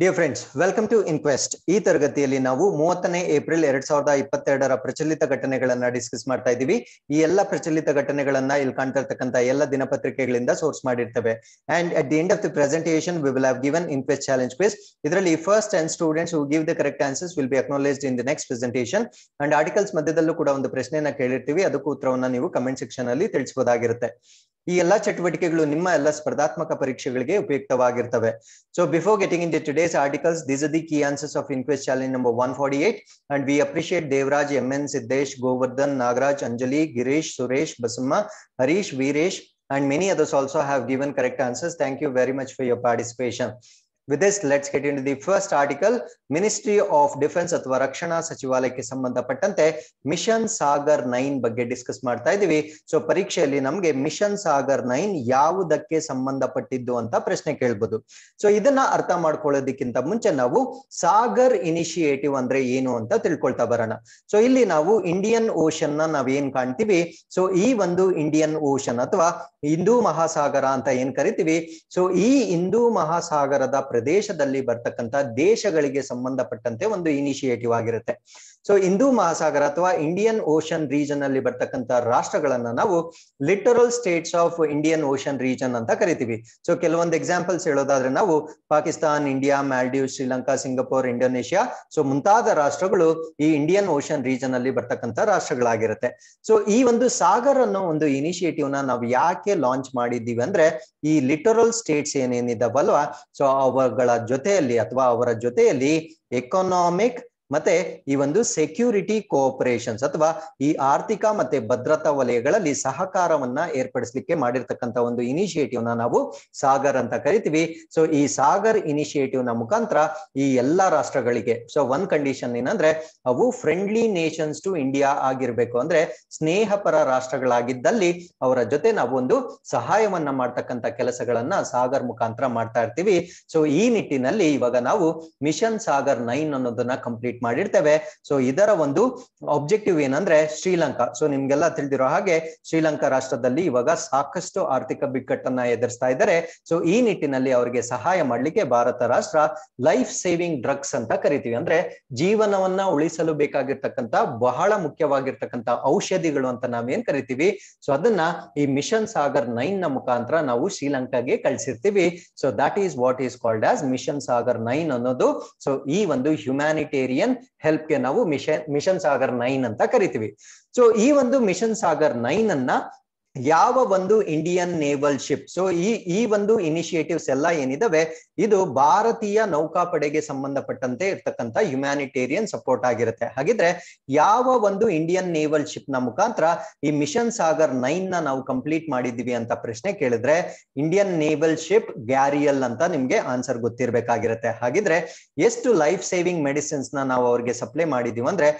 Dear friends welcome to inquest ಈ ತರಗತಿಯಲ್ಲಿ ನಾವು ಮೂವತ್ತನೇ ಏಪ್ರಿಲ್ ಎರಡ್ ಸಾವಿರದ ಇಪ್ಪತ್ತೆರಡರ ಪ್ರಚಲಿತ ಘಟನೆಗಳನ್ನ ಡಿಸ್ಕಸ್ ಮಾಡ್ತಾ ಇದೀವಿ ಈ ಎಲ್ಲ ಪ್ರಚಲಿತ ಘಟನೆಗಳನ್ನ ಇಲ್ಲಿ ಕಾಣ್ತಿರ್ತಕ್ಕಂಥ ಎಲ್ಲ ದಿನಪತ್ರಿಕೆಗಳಿಂದ ಸೋರ್ಸ್ ಮಾಡಿರ್ತವೆ and at the end of the presentation we will have given inquest challenge pace ಇದರಲ್ಲಿ first and students who give the correct answers will be acknowledged in the next presentation and articles ಮಧ್ಯದಲ್ಲೂ ಕೂಡ ಒಂದು ಪ್ರಶ್ನೆಯನ್ನ ಕೇಳಿರ್ತೀವಿ ಅದಕ್ಕೂ ಉತ್ತರವನ್ನ ನೀವು comment section ಅಲ್ಲಿ ತಿಳಿಸಬಹುದಾಗಿರುತ್ತೆ ಈ ಎಲ್ಲಾ ಚಟುವಟಿಕೆಗಳು ನಿಮ್ಮ ಎಲ್ಲ ಸ್ಪರ್ಧಾತ್ಮಕ ಪರೀಕ್ಷೆಗಳಿಗೆ ಉಪಯುಕ್ತವಾಗಿರ್ತವೆ so before getting in the today articles. These are the key answers of Inquest Challenge number 148. And we appreciate Devraj, MN, Siddesh, Govardhan, Nagraj, Anjali, Girish, Suresh, Basma, Harish, Viresh, and many others also have given correct answers. Thank you very much for your participation. With this let's let's get in the first article ministry defence ಅಥವಾ ರಕ್ಷಣಾ ಸಚಿವಾಲಯಕ್ಕೆ ಸಂಬಂಧಪಟ್ಟಂತೆ mission Sagar nine ಬಗ್ಗೆ discuss ಮಾಡ್ತಾ ಇದೀವಿ so ಪರೀಕ್ಷೆಯಲ್ಲಿ ನಮಗೆ mission Sagar nine ಯಾವುದಕ್ಕೆ ಸಂಬಂಧಪಟ್ಟಿದ್ದು ಅಂತ ಪ್ರಶ್ನೆ ಕೇಳ್ಬೋದು ಸೊ ಇದನ್ನ ಅರ್ಥ ಮಾಡ್ಕೊಳ್ಳೋದಕ್ಕಿಂತ ಮುಂಚೆ ನಾವು ಸಾಗರ್ ಇನಿಷಿಯೇಟಿವ್ ಅಂದ್ರೆ ಏನು ಅಂತ ತಿಳ್ಕೊಳ್ತಾ ಬರೋಣ ಸೊ ಇಲ್ಲಿ ನಾವು ಇಂಡಿಯನ್ ಓಷನ್ ನ ನಾವೇನ್ ಕಾಣ್ತೀವಿ ಸೊ ಈ ಒಂದು ಇಂಡಿಯನ್ ಓಷನ್ ಅಥವಾ ಹಿಂದೂ ಮಹಾಸಾಗರ ಅಂತ ಏನ್ ಕರಿತೀವಿ ಸೊ ಈ ಹಿಂದೂ ಮಹಾಸಾಗರದ ಪ್ರದೇಶದಲ್ಲಿ ಬರ್ತಕ್ಕಂತ ದೇಶಗಳಿಗೆ ಸಂಬಂಧಪಟ್ಟಂತೆ ಒಂದು ಇನಿಷಿಯೇಟಿವ್ ಆಗಿರುತ್ತೆ ಸೊ ಹಿಂದೂ ಮಹಾಸಾಗರ ಅಥವಾ ಇಂಡಿಯನ್ ಓಷನ್ ರೀಜನ್ ಅಲ್ಲಿ ಬರ್ತಕ್ಕಂತ ರಾಷ್ಟ್ರಗಳನ್ನ ನಾವು littoral states of Indian ocean region ಅಂತ ಕರಿತೀವಿ ಸೊ ಕೆಲವೊಂದು ಎಕ್ಸಾಂಪಲ್ಸ್ ಹೇಳೋದಾದ್ರೆ ನಾವು Pakistan India Maldive Sri Lanka Singapore Indonesia so ಮುಂತಾದ ರಾಷ್ಟ್ರಗಳು ಈ ಇಂಡಿಯನ್ ಓಷನ್ ರೀಜನ್ ಅಲ್ಲಿ ಬರ್ತಕ್ಕಂಥ ರಾಷ್ಟ್ರಗಳಾಗಿರುತ್ತೆ ಸೊ ಈ ಒಂದು ಸಾಗರ್ ಅನ್ನೋ ಒಂದು ಇನಿಷಿಯೇಟಿವ್ ನ ನಾವು ಯಾಕೆ ಲಾಂಚ್ ಮಾಡಿದ್ದೀವಿ ಅಂದ್ರೆ ಈ ಲಿಟರಲ್ ಸ್ಟೇಟ್ಸ್ ಏನೇನಿದಾವಲ್ವಾ ಸೊ ಅವುಗಳ ಜೊತೆಯಲ್ಲಿ ಅಥವಾ ಅವರ ಜೊತೆಯಲ್ಲಿ ಎಕನಾಮಿಕ್ ಮತ್ತೆ ಈ ಒಂದು ಸೆಕ್ಯೂರಿಟಿ ಕೋಆಪರೇಷನ್ಸ್ ಅಥವಾ ಈ ಆರ್ಥಿಕ ಮತ್ತೆ ಭದ್ರತಾ ವಲಯಗಳಲ್ಲಿ ಸಹಕಾರವನ್ನ ಏರ್ಪಡಿಸಲಿಕ್ಕೆ ಮಾಡಿರ್ತಕ್ಕಂಥ ಒಂದು ಇನಿಷಿಯೇಟಿವ್ ನ ನಾವು ಸಾಗರ್ ಅಂತ ಕರಿತೀವಿ ಸೊ ಈ ಸಾಗರ್ ಇನಿಷಿಯೇಟಿವ್ ನ ಮುಖಾಂತರ ಈ ಎಲ್ಲಾ ರಾಷ್ಟ್ರಗಳಿಗೆ ಸೊ ಒಂದ್ ಕಂಡೀಷನ್ ಏನಂದ್ರೆ ಅವು ಫ್ರೆಂಡ್ಲಿ ನೇಷನ್ಸ್ ಟು ಇಂಡಿಯಾ ಆಗಿರ್ಬೇಕು ಅಂದ್ರೆ ಸ್ನೇಹಪರ ರಾಷ್ಟ್ರಗಳಾಗಿದ್ದಲ್ಲಿ ಅವರ ಜೊತೆ ನಾವು ಒಂದು ಸಹಾಯವನ್ನ ಮಾಡ್ತಕ್ಕಂತ ಕೆಲಸಗಳನ್ನ ಸಾಗರ್ ಮುಖಾಂತರ ಮಾಡ್ತಾ ಇರ್ತೀವಿ ಸೊ ಈ ನಿಟ್ಟಿನಲ್ಲಿ ಇವಾಗ ನಾವು ಮಿಷನ್ ಸಾಗರ್ ನೈನ್ ಅನ್ನೋದನ್ನ ಕಂಪ್ಲೀಟ್ ಮಾಡಿರ್ತೇವೆ ಸೊ ಇದರ ಒಂದು ಆಬ್ಜೆಕ್ಟಿವ್ ಏನಂದ್ರೆ ಶ್ರೀಲಂಕಾ ಸೊ ನಿಮ್ಗೆಲ್ಲ ತಿಳಿದಿರೋ ಹಾಗೆ ಶ್ರೀಲಂಕಾ ರಾಷ್ಟ್ರದಲ್ಲಿ ಇವಾಗ ಸಾಕಷ್ಟು ಆರ್ಥಿಕ ಬಿಕ್ಕಟ್ಟನ್ನ ಎದುರಿಸ್ತಾ ಇದ್ದಾರೆ ಸೊ ಈ ನಿಟ್ಟಿನಲ್ಲಿ ಅವರಿಗೆ ಸಹಾಯ ಮಾಡ್ಲಿಕ್ಕೆ ಭಾರತ ರಾಷ್ಟ್ರ ಲೈಫ್ ಸೇವಿಂಗ್ ಡ್ರಗ್ಸ್ ಅಂತ ಕರಿತೀವಿ ಅಂದ್ರೆ ಜೀವನವನ್ನ ಉಳಿಸಲು ಬೇಕಾಗಿರ್ತಕ್ಕಂತ ಬಹಳ ಮುಖ್ಯವಾಗಿರ್ತಕ್ಕಂತ ಔಷಧಿಗಳು ಅಂತ ನಾವೇನ್ ಕರಿತೀವಿ ಸೊ ಅದನ್ನ ಈ ಮಿಷನ್ ಸಾಗರ್ ನೈನ್ ನ ಮುಖಾಂತರ ನಾವು ಶ್ರೀಲಂಕಾಗೆ ಕಳಿಸಿರ್ತೀವಿ so that is what is called as mission Sagar nine ಅನ್ನೋದು ಸೊ ಈ ಒಂದು ಹ್ಯುಮ್ಯಾನಿಟೇರಿಯನ್ ಮಿಷನ್ ಹೆಲ್ಪ್ ಗೆ ನಾವು ಮಿಷನ್ ಮಿಷನ್ ಸಾಗರ್ ನೈನ್ ಅಂತ ಕರಿತೀವಿ ಸೊ ಈ ಒಂದು ಮಿಷನ್ ಸಾಗರ್ ನೈನ್ ಅನ್ನ ಯಾವ ಒಂದು ಇಂಡಿಯನ್ ನೇವಲ್ ಶಿಪ್ ಸೊ ಈ ಈ ಒಂದು ಇನಿಷಿಯೇಟಿವ್ಸ್ ಎಲ್ಲ ಏನಿದಾವೆ ಇದು ಭಾರತೀಯ ನೌಕಾಪಡೆಗೆ ಸಂಬಂಧಪಟ್ಟಂತೆ ಇರ್ತಕ್ಕಂಥ ಹ್ಯುಮ್ಯಾನಿಟೇರಿಯನ್ ಸಪೋರ್ಟ್ ಆಗಿರುತ್ತೆ ಹಾಗಿದ್ರೆ ಯಾವ ಒಂದು ಇಂಡಿಯನ್ ನೇವಲ್ ಶಿಪ್ ನ ಮುಖಾಂತರ ಈ ಮಿಷನ್ ಸಾಗರ್ ನೈನ್ ನ ನಾವು ಕಂಪ್ಲೀಟ್ ಮಾಡಿದ್ವಿ ಅಂತ ಪ್ರಶ್ನೆ ಕೇಳಿದ್ರೆ ಇಂಡಿಯನ್ ನೇವಲ್ ಶಿಪ್ ಗ್ಯಾರಿಯಲ್ ಅಂತ ನಿಮ್ಗೆ ಆನ್ಸರ್ ಗೊತ್ತಿರಬೇಕಾಗಿರುತ್ತೆ ಹಾಗಿದ್ರೆ ಎಷ್ಟು ಲೈಫ್ ಸೇವಿಂಗ್ ಮೆಡಿಸಿನ್ಸ್ ನ ನಾವು ಅವ್ರಿಗೆ ಸಪ್ಲೈ ಮಾಡಿದೀವಿ ಅಂದ್ರೆ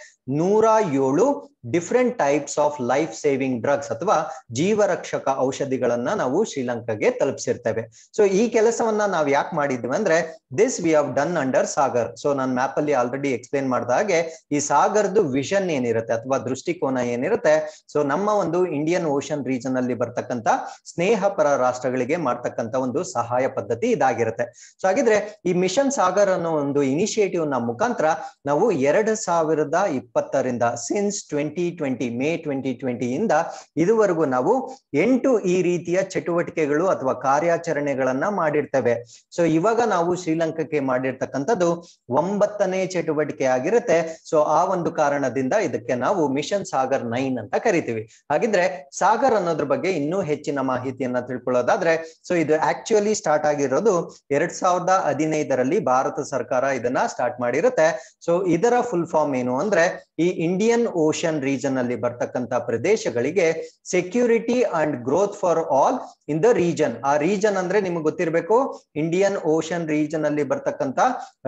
ನೂರ ಏಳು different types of life saving drugs ಅಥವಾ ಜೀವರಕ್ಷಕ ಔಷಧಿಗಳನ್ನ ನಾವು ಶ್ರೀಲಂಕಾಗೆ ತಲುಪಿಸಿರ್ತೇವೆ ಸೊ ಈ ಕೆಲಸವನ್ನ ನಾವು ಯಾಕೆ ಮಾಡಿದ್ವಿ ಅಂದ್ರೆ this we have done under Sagar so ನಾನು ಮ್ಯಾಪ್ ಅಲ್ಲಿ ಆಲ್ರೆಡಿ ಎಕ್ಸ್ಪ್ಲೇನ್ ಮಾಡಿದ ಹಾಗೆ ಈ ಸಾಗರ್ದು ವಿಷನ್ ಏನಿರುತ್ತೆ ಅಥವಾ ದೃಷ್ಟಿಕೋನ ಏನಿರುತ್ತೆ ಸೊ ನಮ್ಮ ಒಂದು ಇಂಡಿಯನ್ ಓಷನ್ ರೀಜನ್ ಅಲ್ಲಿ ಬರ್ತಕ್ಕಂತ ಸ್ನೇಹಪರ ರಾಷ್ಟ್ರಗಳಿಗೆ ಮಾಡ್ತಕ್ಕಂತ ಒಂದು ಸಹಾಯ ಪದ್ಧತಿ ಇದಾಗಿರುತ್ತೆ ಸೊ ಹಾಗಿದ್ರೆ ಈ ಮಿಷನ್ ಸಾಗರ್ ಅನ್ನೋ ಒಂದು ಇನಿಷಿಯೇಟಿವ್ ನ ಮುಖಾಂತರ ನಾವು ಎರಡ್ ಸಾವಿರದ ಇಪ್ಪತ್ತರಿಂದ since twenty twenty May twenty twenty ಇಂದ ಇದುವರೆಗೂ ನಾವು ನಾವು ಎಂಟು ಈ ರೀತಿಯ ಚಟುವಟಿಕೆಗಳು ಅಥವಾ ಕಾರ್ಯಾಚರಣೆಗಳನ್ನ ಮಾಡಿರ್ತವೆ ಸೊ ಇವಾಗ ನಾವು ಶ್ರೀಲಂಕಾಕ್ಕೆ ಮಾಡಿರ್ತಕ್ಕಂಥದ್ದು ಒಂಬತ್ತನೇ ಚಟುವಟಿಕೆ ಆಗಿರುತ್ತೆ ಸೊ ಆ ಒಂದು ಕಾರಣದಿಂದ ಇದಕ್ಕೆ ನಾವು ಮಿಷನ್ ಸಾಗರ್ ನೈನ್ ಅಂತ ಕರಿತೀವಿ ಹಾಗಿದ್ರೆ ಸಾಗರ್ ಅನ್ನೋದ್ರ ಬಗ್ಗೆ ಇನ್ನೂ ಹೆಚ್ಚಿನ ಮಾಹಿತಿಯನ್ನ ತಿಳ್ಕೊಳ್ಳೋದಾದ್ರೆ ಸೊ ಇದು ಆಕ್ಚುಲಿ ಸ್ಟಾರ್ಟ್ ಆಗಿರೋದು ಎರಡ್ ಸಾವಿರದ ಹದಿನೈದರಲ್ಲಿ ಭಾರತ ಸರ್ಕಾರ ಇದನ್ನ ಸ್ಟಾರ್ಟ್ ಮಾಡಿರುತ್ತೆ ಸೊ ಇದರ ಫುಲ್ ಫಾರ್ಮ್ ಏನು ಅಂದ್ರೆ ಈ ಇಂಡಿಯನ್ ಓಷನ್ ರೀಜನ್ ಅಲ್ಲಿ ಬರ್ತಕ್ಕಂತ ಪ್ರದೇಶಗಳಿಗೆ security prosperity and growth for all in the region ಆ ರೀಜನ್ ಅಂದ್ರೆ ನಿಮ್ಗೆ ಗೊತ್ತಿರಬೇಕು ಇಂಡಿಯನ್ ಓಷನ್ ರೀಜನ್ ಅಲ್ಲಿ ಬರ್ತಕ್ಕಂತ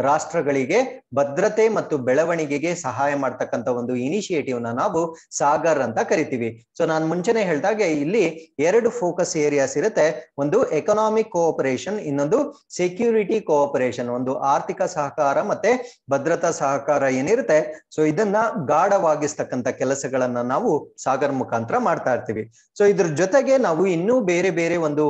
ರಾಷ್ಟ್ರಗಳಿಗೆ ಭದ್ರತೆ ಮತ್ತು ಬೆಳವಣಿಗೆಗೆ ಸಹಾಯ ಮಾಡ್ತಕ್ಕಂತ ಒಂದು ಇನಿಶಿಯೇಟಿವ್ ನ ನಾವು ಸಾಗರ್ ಅಂತ ಕರಿತೀವಿ ಸೊ ನಾನು ಮುಂಚೆನೆ ಹೇಳ್ದಾಗೆ ಇಲ್ಲಿ ಎರಡು ಫೋಕಸ್ ಏರಿಯಾಸ್ ಇರುತ್ತೆ ಒಂದು ಎಕನಾಮಿಕ್ ಕೋಆಪರೇಷನ್ ಇನ್ನೊಂದು ಸೆಕ್ಯೂರಿಟಿ ಕೋಆಪರೇಷನ್ ಒಂದು ಆರ್ಥಿಕ ಸಹಕಾರ ಮತ್ತೆ ಭದ್ರತಾ ಸಹಕಾರ ಏನಿರುತ್ತೆ ಸೊ ಇದನ್ನ ಗಾಢವಾಗಿಸ್ತಕ್ಕಂತ ಕೆಲಸಗಳನ್ನ ನಾವು ಸಾಗರ್ ಮುಖಾಂತರ ಮಾಡ್ತಾ ಇರ್ತೀವಿ ಸೊ ಇದ್ರ ಜೊತೆಗೆ ನಾವು ಇನ್ನೂ ಬೇರೆ ಬೇರೆ ಒಂದು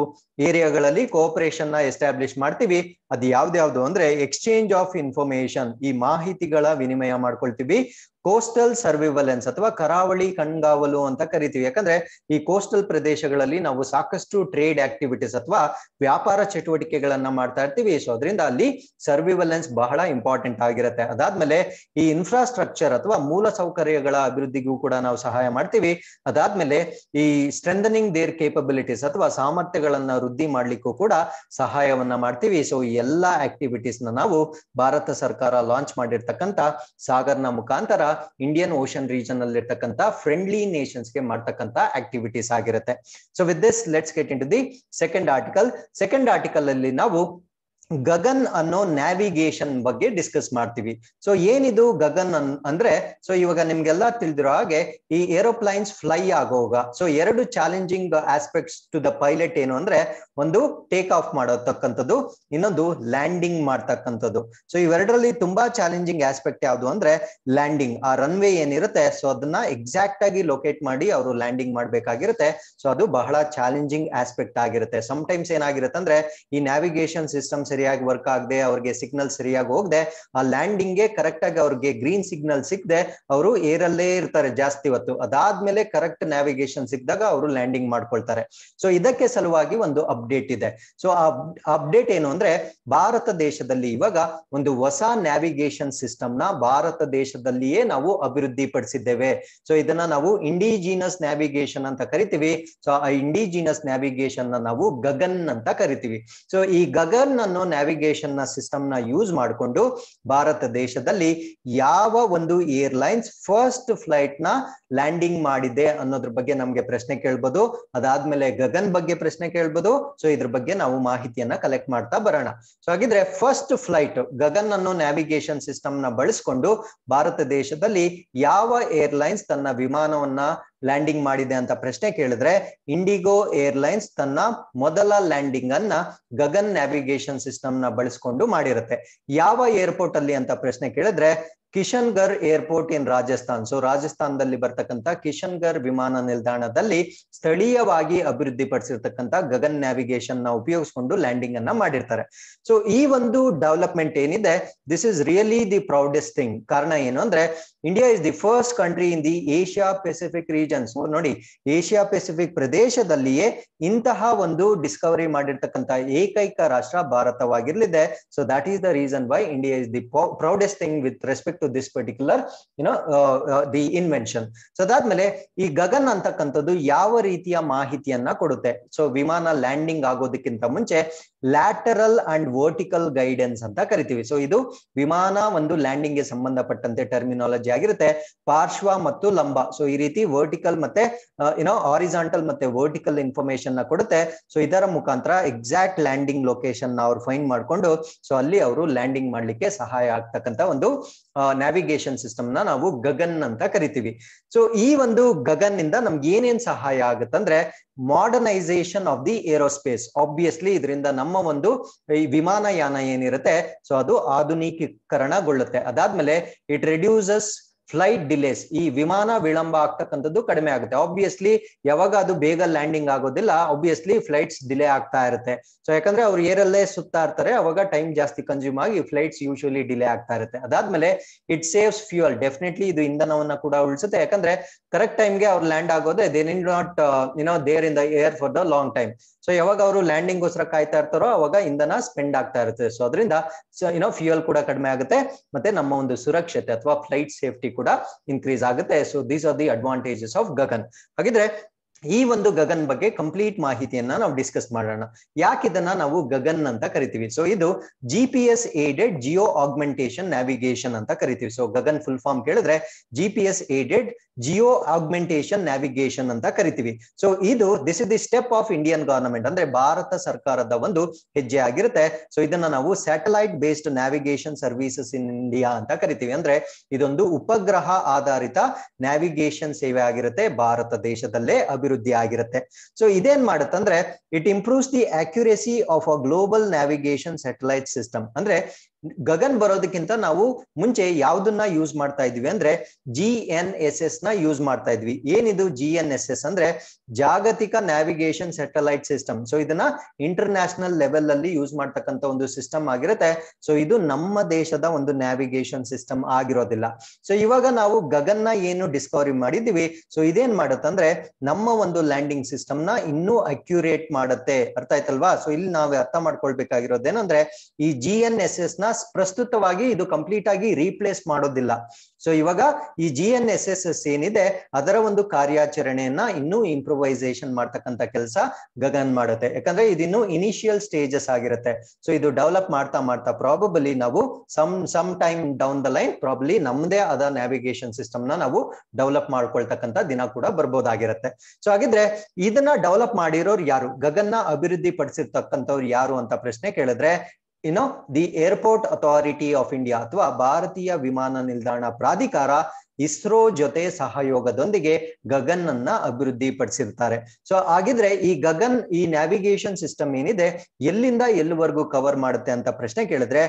ಏರಿಯಾಗಳಲ್ಲಿ ಕೋಆಪರೇಷನ್ ನ ಎಸ್ಟಾಬ್ಲಿಷ್ ಮಾಡ್ತೀವಿ ಅದು ಯಾವ್ದ್ಯಾವ್ದು ಅಂದ್ರೆ ಎಕ್ಸ್ಚೇಂಜ್ ಆಫ್ ಇನ್ಫಾರ್ಮೇಶನ್ ಈ ಮಾಹಿತಿಗಳ ವಿನಿಮಯ ಮಾಡ್ಕೊಳ್ತೀವಿ ಕೋಸ್ಟಲ್ ಸರ್ವಿವಲೆನ್ಸ್ ಅಥವಾ ಕರಾವಳಿ ಕಣ್ಗಾವಲು ಅಂತ ಕರಿತೀವಿ ಯಾಕಂದ್ರೆ ಈ ಕೋಸ್ಟಲ್ ಪ್ರದೇಶಗಳಲ್ಲಿ ನಾವು ಸಾಕಷ್ಟು ಟ್ರೇಡ್ ಆಕ್ಟಿವಿಟೀಸ್ ಅಥವಾ ವ್ಯಾಪಾರ ಚಟುವಟಿಕೆಗಳನ್ನ ಮಾಡ್ತಾ ಇರ್ತೀವಿ ಸೊ ಅದರಿಂದ ಅಲ್ಲಿ ಸರ್ವಿವಲೆನ್ಸ್ ಬಹಳ ಇಂಪಾರ್ಟೆಂಟ್ ಆಗಿರುತ್ತೆ ಅದಾದ್ಮೇಲೆ ಈ ಇನ್ಫ್ರಾಸ್ಟ್ರಕ್ಚರ್ ಅಥವಾ ಮೂಲ ಸೌಕರ್ಯಗಳ ಅಭಿವೃದ್ಧಿಗೂ ಕೂಡ ನಾವು ಸಹಾಯ ಮಾಡ್ತೀವಿ ಅದಾದ್ಮೇಲೆ ಈ ಸ್ಟ್ರೆಂದನಿಂಗ್ ದೇರ್ ಕೇಪಬಿಲಿಟೀಸ್ ಅಥವಾ ಸಾಮರ್ಥ್ಯಗಳನ್ನ ವೃದ್ಧಿ ಮಾಡ್ಲಿಕ್ಕೂ ಕೂಡ ಸಹಾಯವನ್ನ ಮಾಡ್ತೀವಿ ಸೊ ಈ ಎಲ್ಲಾ ಆಕ್ಟಿವಿಟೀಸ್ ನ ನಾವು ಭಾರತ ಸರ್ಕಾರ ಲಾಂಚ್ ಮಾಡಿರ್ತಕ್ಕಂಥ ಸಾಗರ್ನ ಮುಖಾಂತರ ಇಂಡಿಯನ್ ಓಷನ್ ರೀಜನ್ ಅಲ್ಲಿ ಇರ್ತಕ್ಕಂತ ಫ್ರೆಂಡ್ಲಿ ನೇಷನ್ಸ್ ಗೆ ಮಾಡ್ತಕ್ಕಂತ ಆಕ್ಟಿವಿಟೀಸ್ ಆಗಿರುತ್ತೆ so with this let's get in to the second article second article ಅಲ್ಲಿ ನಾವು ಗಗನ್ ಅನ್ನೋ ನ್ಯಾವಿಗೇಷನ್ ಬಗ್ಗೆ ಡಿಸ್ಕಸ್ ಮಾಡ್ತೀವಿ ಸೊ ಏನಿದು ಗಗನ್ ಅನ್ ಅಂದ್ರೆ ಸೊ ಇವಾಗ ನಿಮ್ಗೆಲ್ಲ ತಿಳಿದಿರೋ ಹಾಗೆ ಈ ಏರೋಪ್ಲೈನ್ಸ್ ಫ್ಲೈ ಆಗೋಗ ಸೊ ಎರಡು challenging aspects to the pilot ಏನು ಅಂದ್ರೆ ಒಂದು ಟೇಕ್ ಆಫ್ ಮಾಡತಕ್ಕಂಥದ್ದು ಇನ್ನೊಂದು ಲ್ಯಾಂಡಿಂಗ್ ಮಾಡ್ತಕ್ಕಂಥದ್ದು ಸೊ ಇವೆರಡರಲ್ಲಿ ತುಂಬಾ ಚಾಲೆಂಜಿಂಗ್ ಆಸ್ಪೆಕ್ಟ್ ಯಾವುದು ಅಂದ್ರೆ ಲ್ಯಾಂಡಿಂಗ್ ಆ ರನ್ ವೇ ಏನಿರುತ್ತೆ ಸೊ ಅದನ್ನ ಎಕ್ಸಾಕ್ಟ್ ಆಗಿ ಲೊಕೇಟ್ ಮಾಡಿ ಅವರು ಲ್ಯಾಂಡಿಂಗ್ ಮಾಡ್ಬೇಕಾಗಿರುತ್ತೆ ಸೊ ಅದು ಬಹಳ ಚಾಲೆಂಜಿಂಗ್ ಆಸ್ಪೆಕ್ಟ್ ಆಗಿರುತ್ತೆ ಟೈಮ್ಸ್ ಏನಾಗಿರುತ್ತೆ ಅಂದ್ರೆ ಈ ನ್ಯಾವಿಗೇಷನ್ ಸಿಸ್ಟಮ್ ಸರಿ ಸರಿಯಾಗಿ ವರ್ಕ್ ಆಗದೆ ಅವ್ರಿಗೆ ಸಿಗ್ನಲ್ ಸರಿಯಾಗಿ ಹೋಗದೆ ಆ ಗೆ ಕರೆಕ್ಟ್ ಆಗಿ ಅವ್ರಿಗೆ ಗ್ರೀನ್ ಸಿಗ್ನಲ್ ಸಿಗದೆ ಅವರು ಏರಲ್ಲೇ ಇರ್ತಾರೆ ಜಾಸ್ತಿ ಹೊತ್ತು ಅದಾದ್ಮೇಲೆ ಕರೆಕ್ಟ್ ನ್ಯಾವಿಗೇಷನ್ ಸಿಕ್ಕಿದಾಗ ಅವರು ಲ್ಯಾಂಡಿಂಗ್ ಮಾಡ್ಕೊಳ್ತಾರೆ ಸೊ ಇದಕ್ಕೆ ಸಲುವಾಗಿ ಒಂದು ಅಪ್ಡೇಟ್ ಇದೆ ಸೊ ಆ ಅಪ್ಡೇಟ್ ಏನು ಅಂದ್ರೆ ಭಾರತ ದೇಶದಲ್ಲಿ ಇವಾಗ ಒಂದು ಹೊಸ ನ್ಯಾವಿಗೇಷನ್ ಸಿಸ್ಟಮ್ ನ ಭಾರತ ದೇಶದಲ್ಲಿಯೇ ನಾವು ಅಭಿವೃದ್ಧಿ ಪಡಿಸಿದ್ದೇವೆ ಸೊ ಇದನ್ನ ನಾವು ಇಂಡಿಜಿನಸ್ ನ್ಯಾವಿಗೇಷನ್ ಅಂತ ಕರಿತೀವಿ ಸೊ ಆ ಇಂಡಿಜಿನಸ್ ನ್ಯಾವಿಗೇಷನ್ ನಾವು ಗಗನ್ ಅಂತ ಕರಿತೀವಿ ಸೊ ಈ ಗಗನ್ ಅನ್ನೋ ನ್ಯಾವಿಗೇಷನ್ ನ ಸಿಸ್ಟಮ್ ನ ಯೂಸ್ ಮಾಡಿಕೊಂಡು ಭಾರತ ದೇಶದಲ್ಲಿ ಯಾವ ಒಂದು ಏರ್ಲೈನ್ಸ್ ಫಸ್ಟ್ ಫ್ಲೈಟ್ ನ ಲ್ಯಾಂಡಿಂಗ್ ಮಾಡಿದೆ ಅನ್ನೋದ್ರ ಬಗ್ಗೆ ನಮ್ಗೆ ಪ್ರಶ್ನೆ ಕೇಳ್ಬೋದು ಅದಾದ್ಮೇಲೆ ಗಗನ್ ಬಗ್ಗೆ ಪ್ರಶ್ನೆ ಕೇಳ್ಬೋದು ಸೊ ಇದ್ರ ಬಗ್ಗೆ ನಾವು ಮಾಹಿತಿಯನ್ನ ಕಲೆಕ್ಟ್ ಮಾಡ್ತಾ ಬರೋಣ ಸೊ ಹಾಗಿದ್ರೆ ಫಸ್ಟ್ ಫ್ಲೈಟ್ ಗಗನ್ ಅನ್ನೋ ನ್ಯಾವಿಗೇಷನ್ ಸಿಸ್ಟಮ್ ನ ಬಳಸ್ಕೊಂಡು ಭಾರತ ದೇಶದಲ್ಲಿ ಯಾವ ಏರ್ಲೈನ್ಸ್ ತನ್ನ ವಿಮಾನವನ್ನ ಲ್ಯಾಂಡಿಂಗ್ ಮಾಡಿದೆ ಅಂತ ಪ್ರಶ್ನೆ ಕೇಳಿದ್ರೆ ಇಂಡಿಗೋ ಏರ್ಲೈನ್ಸ್ ತನ್ನ ಮೊದಲ ಲ್ಯಾಂಡಿಂಗ್ ಅನ್ನ ಗಗನ್ ನ್ಯಾವಿಗೇಷನ್ ಸಿಸ್ಟಮ್ ನ ಬಳಸ್ಕೊಂಡು ಮಾಡಿರುತ್ತೆ ಯಾವ ಏರ್ಪೋರ್ಟ್ ಅಲ್ಲಿ ಅಂತ ಪ್ರಶ್ನೆ ಕೇಳಿದ್ರೆ Kishangarh airport in Rajasthan so ರಾಜಸ್ಥಾನದಲ್ಲಿ ಬರ್ತಕ್ಕಂಥ ಕಿಶನ್ಗರ್ ವಿಮಾನ ನಿಲ್ದಾಣದಲ್ಲಿ ಸ್ಥಳೀಯವಾಗಿ ಅಭಿವೃದ್ಧಿ ಗಗನ್ ನ್ಯಾವಿಗೇಷನ್ ನ ಉಪಯೋಗಿಸ್ಕೊಂಡು ಲ್ಯಾಂಡಿಂಗ್ ಅನ್ನ ಮಾಡಿರ್ತಾರೆ ಸೊ ಈ ಒಂದು ಡೆವಲಪ್ಮೆಂಟ್ ಏನಿದೆ this is really the proudest thing ಕಾರಣ ಏನು ಅಂದ್ರೆ India is the first country in the Asia Pacific regions ನೋಡಿ ಏಷ್ಯಾ ಪೆಸಿಫಿಕ್ ಪ್ರದೇಶದಲ್ಲಿಯೇ ಇಂತಹ ಒಂದು ಡಿಸ್ಕವರಿ ಮಾಡಿರ್ತಕ್ಕಂಥ ಏಕೈಕ ರಾಷ್ಟ್ರ ಭಾರತವಾಗಿರ್ಲಿದೆ so that is the reason why India is the proudest thing with respect to this particular you know the invention so ಅದಾದ್ಮೇಲೆ ಈ ಗಗನ್ ಅಂತಕ್ಕಂಥದ್ದು ಯಾವ ರೀತಿಯ ಮಾಹಿತಿಯನ್ನ ಕೊಡುತ್ತೆ ಸೊ ವಿಮಾನ ಲ್ಯಾಂಡಿಂಗ್ ಆಗೋದಕ್ಕಿಂತ ಮುಂಚೆ ಲ್ಯಾಟರಲ್ ಅಂಡ್ ವರ್ಟಿಕಲ್ ಗೈಡೆನ್ಸ್ ಅಂತ ಕರಿತೀವಿ ಸೊ ಇದು ವಿಮಾನ ಒಂದು ಲ್ಯಾಂಡಿಂಗ್ ಗೆ ಸಂಬಂಧಪಟ್ಟಂತೆ ಟರ್ಮಿನಾಲಜಿ ಆಗಿರುತ್ತೆ ಪಾರ್ಶ್ವ ಮತ್ತು ಲಂಬ ಸೊ ಈ ರೀತಿ ವರ್ಟಿಕಲ್ ಮತ್ತೆ ಏನೋ uh, ಆರಿಜಾಂಟಲ್ ಮತ್ತೆ ವರ್ಟಿಕಲ್ ಇನ್ಫಾರ್ಮೇಶನ್ ನ ಕೊಡುತ್ತೆ ಸೊ ಇದರ ಮುಖಾಂತರ ಎಕ್ಸಾಕ್ಟ್ ಲ್ಯಾಂಡಿಂಗ್ ಲೊಕೇಶನ್ ಅವ್ರು ಫೈನ್ ಮಾಡ್ಕೊಂಡು ಸೊ ಅಲ್ಲಿ ಅವರು ಲ್ಯಾಂಡಿಂಗ್ ಮಾಡ್ಲಿಕ್ಕೆ ಸಹಾಯ ಆಗ್ತಕ್ಕಂತ ಒಂದು ನ್ಯಾವಿಗೇಷನ್ uh, ಸಿಸ್ಟಮ್ ನ ನಾವು ಗಗನ್ ಅಂತ ಕರಿತೀವಿ ಸೊ ಈ ಒಂದು ಗಗನ್ ಇಂದ ನಮ್ಗೆ ಏನೇನ್ ಸಹಾಯ ಆಗುತ್ತಂದ್ರೆ modernisation of the aerospace obviously ಇದರಿಂದ ನಮ್ಮ ಒಂದು ಈ ವಿಮಾನಯಾನ ಏನಿರುತ್ತೆ ಸೊ ಅದು ಆಧುನಿಕೀಕರಣಗೊಳ್ಳುತ್ತೆ ಅದಾದ್ಮೇಲೆ ಇಟ್ ರೆಡ್ಯೂಸಸ್ ಫ್ಲೈಟ್ ಡಿಲೇಸ್ ಈ ವಿಮಾನ ವಿಳಂಬ ಆಗ್ತಕ್ಕಂಥದ್ದು ಕಡಿಮೆ ಆಗುತ್ತೆ ಆಬ್ವಿಯಸ್ಲಿ ಯಾವಾಗ ಅದು ಬೇಗ ಲ್ಯಾಂಡಿಂಗ್ ಆಗೋದಿಲ್ಲ ಆಬ್ವಿಯಸ್ಲಿ ಫ್ಲೈಟ್ಸ್ ಡಿಲೇ ಆಗ್ತಾ ಇರುತ್ತೆ ಸೊ ಯಾಕಂದ್ರೆ ಅವ್ರು ಏರಲ್ಲೇ ಸುತ್ತಾ ಇರ್ತಾರೆ ಅವಾಗ ಟೈಮ್ ಜಾಸ್ತಿ ಕನ್ಸ್ಯೂಮ್ ಆಗಿ ಫ್ಲೈಟ್ಸ್ ಯೂಶಲಿ ಡಿಲೇ ಆಗ್ತಾ ಇರುತ್ತೆ ಅದಾದ್ಮೇಲೆ ಇಟ್ ಸೇವ್ಸ್ ಫ್ಯೂಯಲ್ ಡೆಫಿನೆಟ್ಲಿ ಇದು ಇಂಧನವನ್ನ ಕೂಡ ಉಳಿಸುತ್ತೆ ಯಾಕಂದ್ರೆ ಕರೆಕ್ಟ್ ಟೈಮ್ಗೆ ಅವ್ರು ಲ್ಯಾಂಡ್ ಆಗೋದೇ they need not you know there in the air for the long time so ಯಾವಾಗ ಅವರು ಲ್ಯಾಂಡಿಂಗ್ ಗೋಸ್ಕರ ಕಾಯ್ತಾ ಇರ್ತಾರೋ ಅವಾಗ ಇಂಧನ ಸ್ಪೆಂಡ್ ಆಗ್ತಾ ಇರುತ್ತೆ ಸೊ ಅದರಿಂದ ಏನೋ ಫ್ಯೂಯಲ್ ಕೂಡ ಕಡಿಮೆ ಆಗುತ್ತೆ ಮತ್ತೆ ನಮ್ಮ ಒಂದು ಸುರಕ್ಷತೆ ಅಥವಾ ಫ್ಲೈಟ್ ಸೇಫ್ಟಿ ಕೂಡ ಇನ್ಕ್ರೀಸ್ ಆಗುತ್ತೆ so these are the advantages of GAGAN ಹಾಗಿದ್ರೆ ಈ ಒಂದು ಗಗನ್ ಬಗ್ಗೆ ಕಂಪ್ಲೀಟ್ ಮಾಹಿತಿಯನ್ನ ನಾವು ಡಿಸ್ಕಸ್ ಮಾಡೋಣ ಯಾಕೆ ಇದನ್ನ ನಾವು ಗಗನ್ ಅಂತ ಕರಿತೀವಿ ಸೊ ಇದು G P S aided geo augmentation navigation ಅಂತ ಕರಿತೀವಿ ಸೊ ಗಗನ್ ಫುಲ್ ಫಾರ್ಮ್ ಕೇಳಿದ್ರೆ G P S aided geo augmentation navigation ಅಂತ ಕರಿತೀವಿ ಸೊ ಇದು this is the step of Indian government ಅಂದ್ರೆ ಭಾರತ ಸರ್ಕಾರದ ಒಂದು ಹೆಜ್ಜೆ ಆಗಿರುತ್ತೆ ಸೊ ಇದನ್ನ ನಾವು satellite based navigation services in India ಅಂತ ಕರಿತೀವಿ ಅಂದ್ರೆ ಇದೊಂದು ಉಪಗ್ರಹ ಆಧಾರಿತ ನ್ಯಾವಿಗೇಷನ್ ಸೇವೆ ಆಗಿರುತ್ತೆ ಭಾರತ ದೇಶದಲ್ಲೇ ಅಭಿವೃದ್ಧಿ ಅಭಿವೃದ್ಧಿ ಆಗಿರುತ್ತೆ ಸೊ ಇದೇನ್ ಮಾಡುತ್ತಂದ್ರೆ it improves the accuracy of a global navigation satellite system ಅಂದ್ರೆ ಗಗನ್ ಬರೋದಕ್ಕಿಂತ ನಾವು ಮುಂಚೆ ಯಾವ್ದನ್ನ ಯೂಸ್ ಮಾಡ್ತಾ ಇದ್ವಿ ಅಂದ್ರೆ ಜಿ ಎನ್ ಎಸ್ ಎಸ್ ನ ಯೂಸ್ ಮಾಡ್ತಾ ಇದ್ವಿ ಏನಿದು ಜಿ ಎನ್ ಎಸ್ ಎಸ್ ಅಂದ್ರೆ ಜಾಗತಿಕ ನ್ಯಾವಿಗೇಷನ್ ಸೆಟಲೈಟ್ ಸಿಸ್ಟಮ್ ಸೊ ಇದನ್ನ ಇಂಟರ್ ನ್ಯಾಷನಲ್ ಲೆವೆಲ್ ಅಲ್ಲಿ ಯೂಸ್ ಮಾಡ್ತಕ್ಕಂತ ಒಂದು ಸಿಸ್ಟಮ್ ಆಗಿರುತ್ತೆ ಸೊ ಇದು ನಮ್ಮ ದೇಶದ ಒಂದು ನ್ಯಾವಿಗೇಷನ್ ಸಿಸ್ಟಮ್ ಆಗಿರೋದಿಲ್ಲ ಸೊ ಇವಾಗ ನಾವು ಗಗನ್ ನ ಏನು ಡಿಸ್ಕವರಿ ಮಾಡಿದ್ವಿ ಸೊ ಇದೇನ್ ಮಾಡತ್ತಂದ್ರೆ ನಮ್ಮ ಒಂದು ಲ್ಯಾಂಡಿಂಗ್ ಸಿಸ್ಟಮ್ ನ ಇನ್ನೂ ಅಕ್ಯುರೇಟ್ ಮಾಡುತ್ತೆ ಅರ್ಥ ಆಯ್ತಲ್ವಾ ಸೊ ಇಲ್ಲಿ ನಾವು ಅರ್ಥ ಮಾಡ್ಕೊಳ್ಬೇಕಾಗಿರೋದೇನಂದ್ರೆ ಈ ಜಿ ಎನ್ ಎಸ್ ಎಸ್ ನ ಪ್ರಸ್ತುತವಾಗಿ ಇದು ಕಂಪ್ಲೀಟ್ ಆಗಿ ರೀಪ್ಲೇಸ್ ಮಾಡೋದಿಲ್ಲ ಸೊ ಇವಾಗ ಈ G N S S S ಏನಿದೆ ಅದರ ಒಂದು ಕಾರ್ಯಾಚರಣೆಯನ್ನ ಇನ್ನೂ ಇಂಪ್ರೂವೈಸೇಷನ್ ಮಾಡ್ತಕ್ಕಂತ ಕೆಲಸ ಗಗನ್ ಮಾಡುತ್ತೆ ಯಾಕಂದ್ರೆ ಇದಿನ್ನು ಇನಿಷಿಯಲ್ ಸ್ಟೇಜಸ್ ಆಗಿರುತ್ತೆ ಸೊ ಇದು ಡೆವಲಪ್ ಮಾಡ್ತಾ ಮಾಡ್ತಾ ಪ್ರಾಬಬಲಿ ನಾವು some some time down the line probably ನಮ್ದೇ ಆದ ನ್ಯಾವಿಗೇಷನ್ ಸಿಸ್ಟಮ್ ನ ನಾವು ಡೆವಲಪ್ ಮಾಡ್ಕೊಳ್ತಕ್ಕಂಥ ದಿನ ಕೂಡ ಬರ್ಬೋದಾಗಿರುತ್ತೆ ಸೊ ಹಾಗಿದ್ರೆ ಇದನ್ನ ಡೆವಲಪ್ ಮಾಡಿರೋರು ಯಾರು ಗಗನ್ನ ಅಭಿವೃದ್ಧಿ ಪಡಿಸಿರ್ತಕ್ಕಂಥವ್ರು ಯಾರು ಅಂತ ಪ್ರಶ್ನೆ ಕೇಳಿದ್ರೆ ಇನ್ನು the airport authority of India ಅಥವಾ ಭಾರತೀಯ ವಿಮಾನ ನಿಲ್ದಾಣ ಪ್ರಾಧಿಕಾರ ಇಸ್ರೋ ಜೊತೆ ಸಹಯೋಗದೊಂದಿಗೆ ಗಗನ್ ಅನ್ನ ಅಭಿವೃದ್ಧಿ ಪಡಿಸಿರ್ತಾರೆ ಸೊ ಹಾಗಿದ್ರೆ ಈ ಗಗನ್ ಈ ನ್ಯಾವಿಗೇಷನ್ ಸಿಸ್ಟಮ್ ಏನಿದೆ ಎಲ್ಲಿಂದ ಎಲ್ಲಿವರೆಗೂ ಕವರ್ ಮಾಡುತ್ತೆ ಅಂತ ಪ್ರಶ್ನೆ ಕೇಳಿದ್ರೆ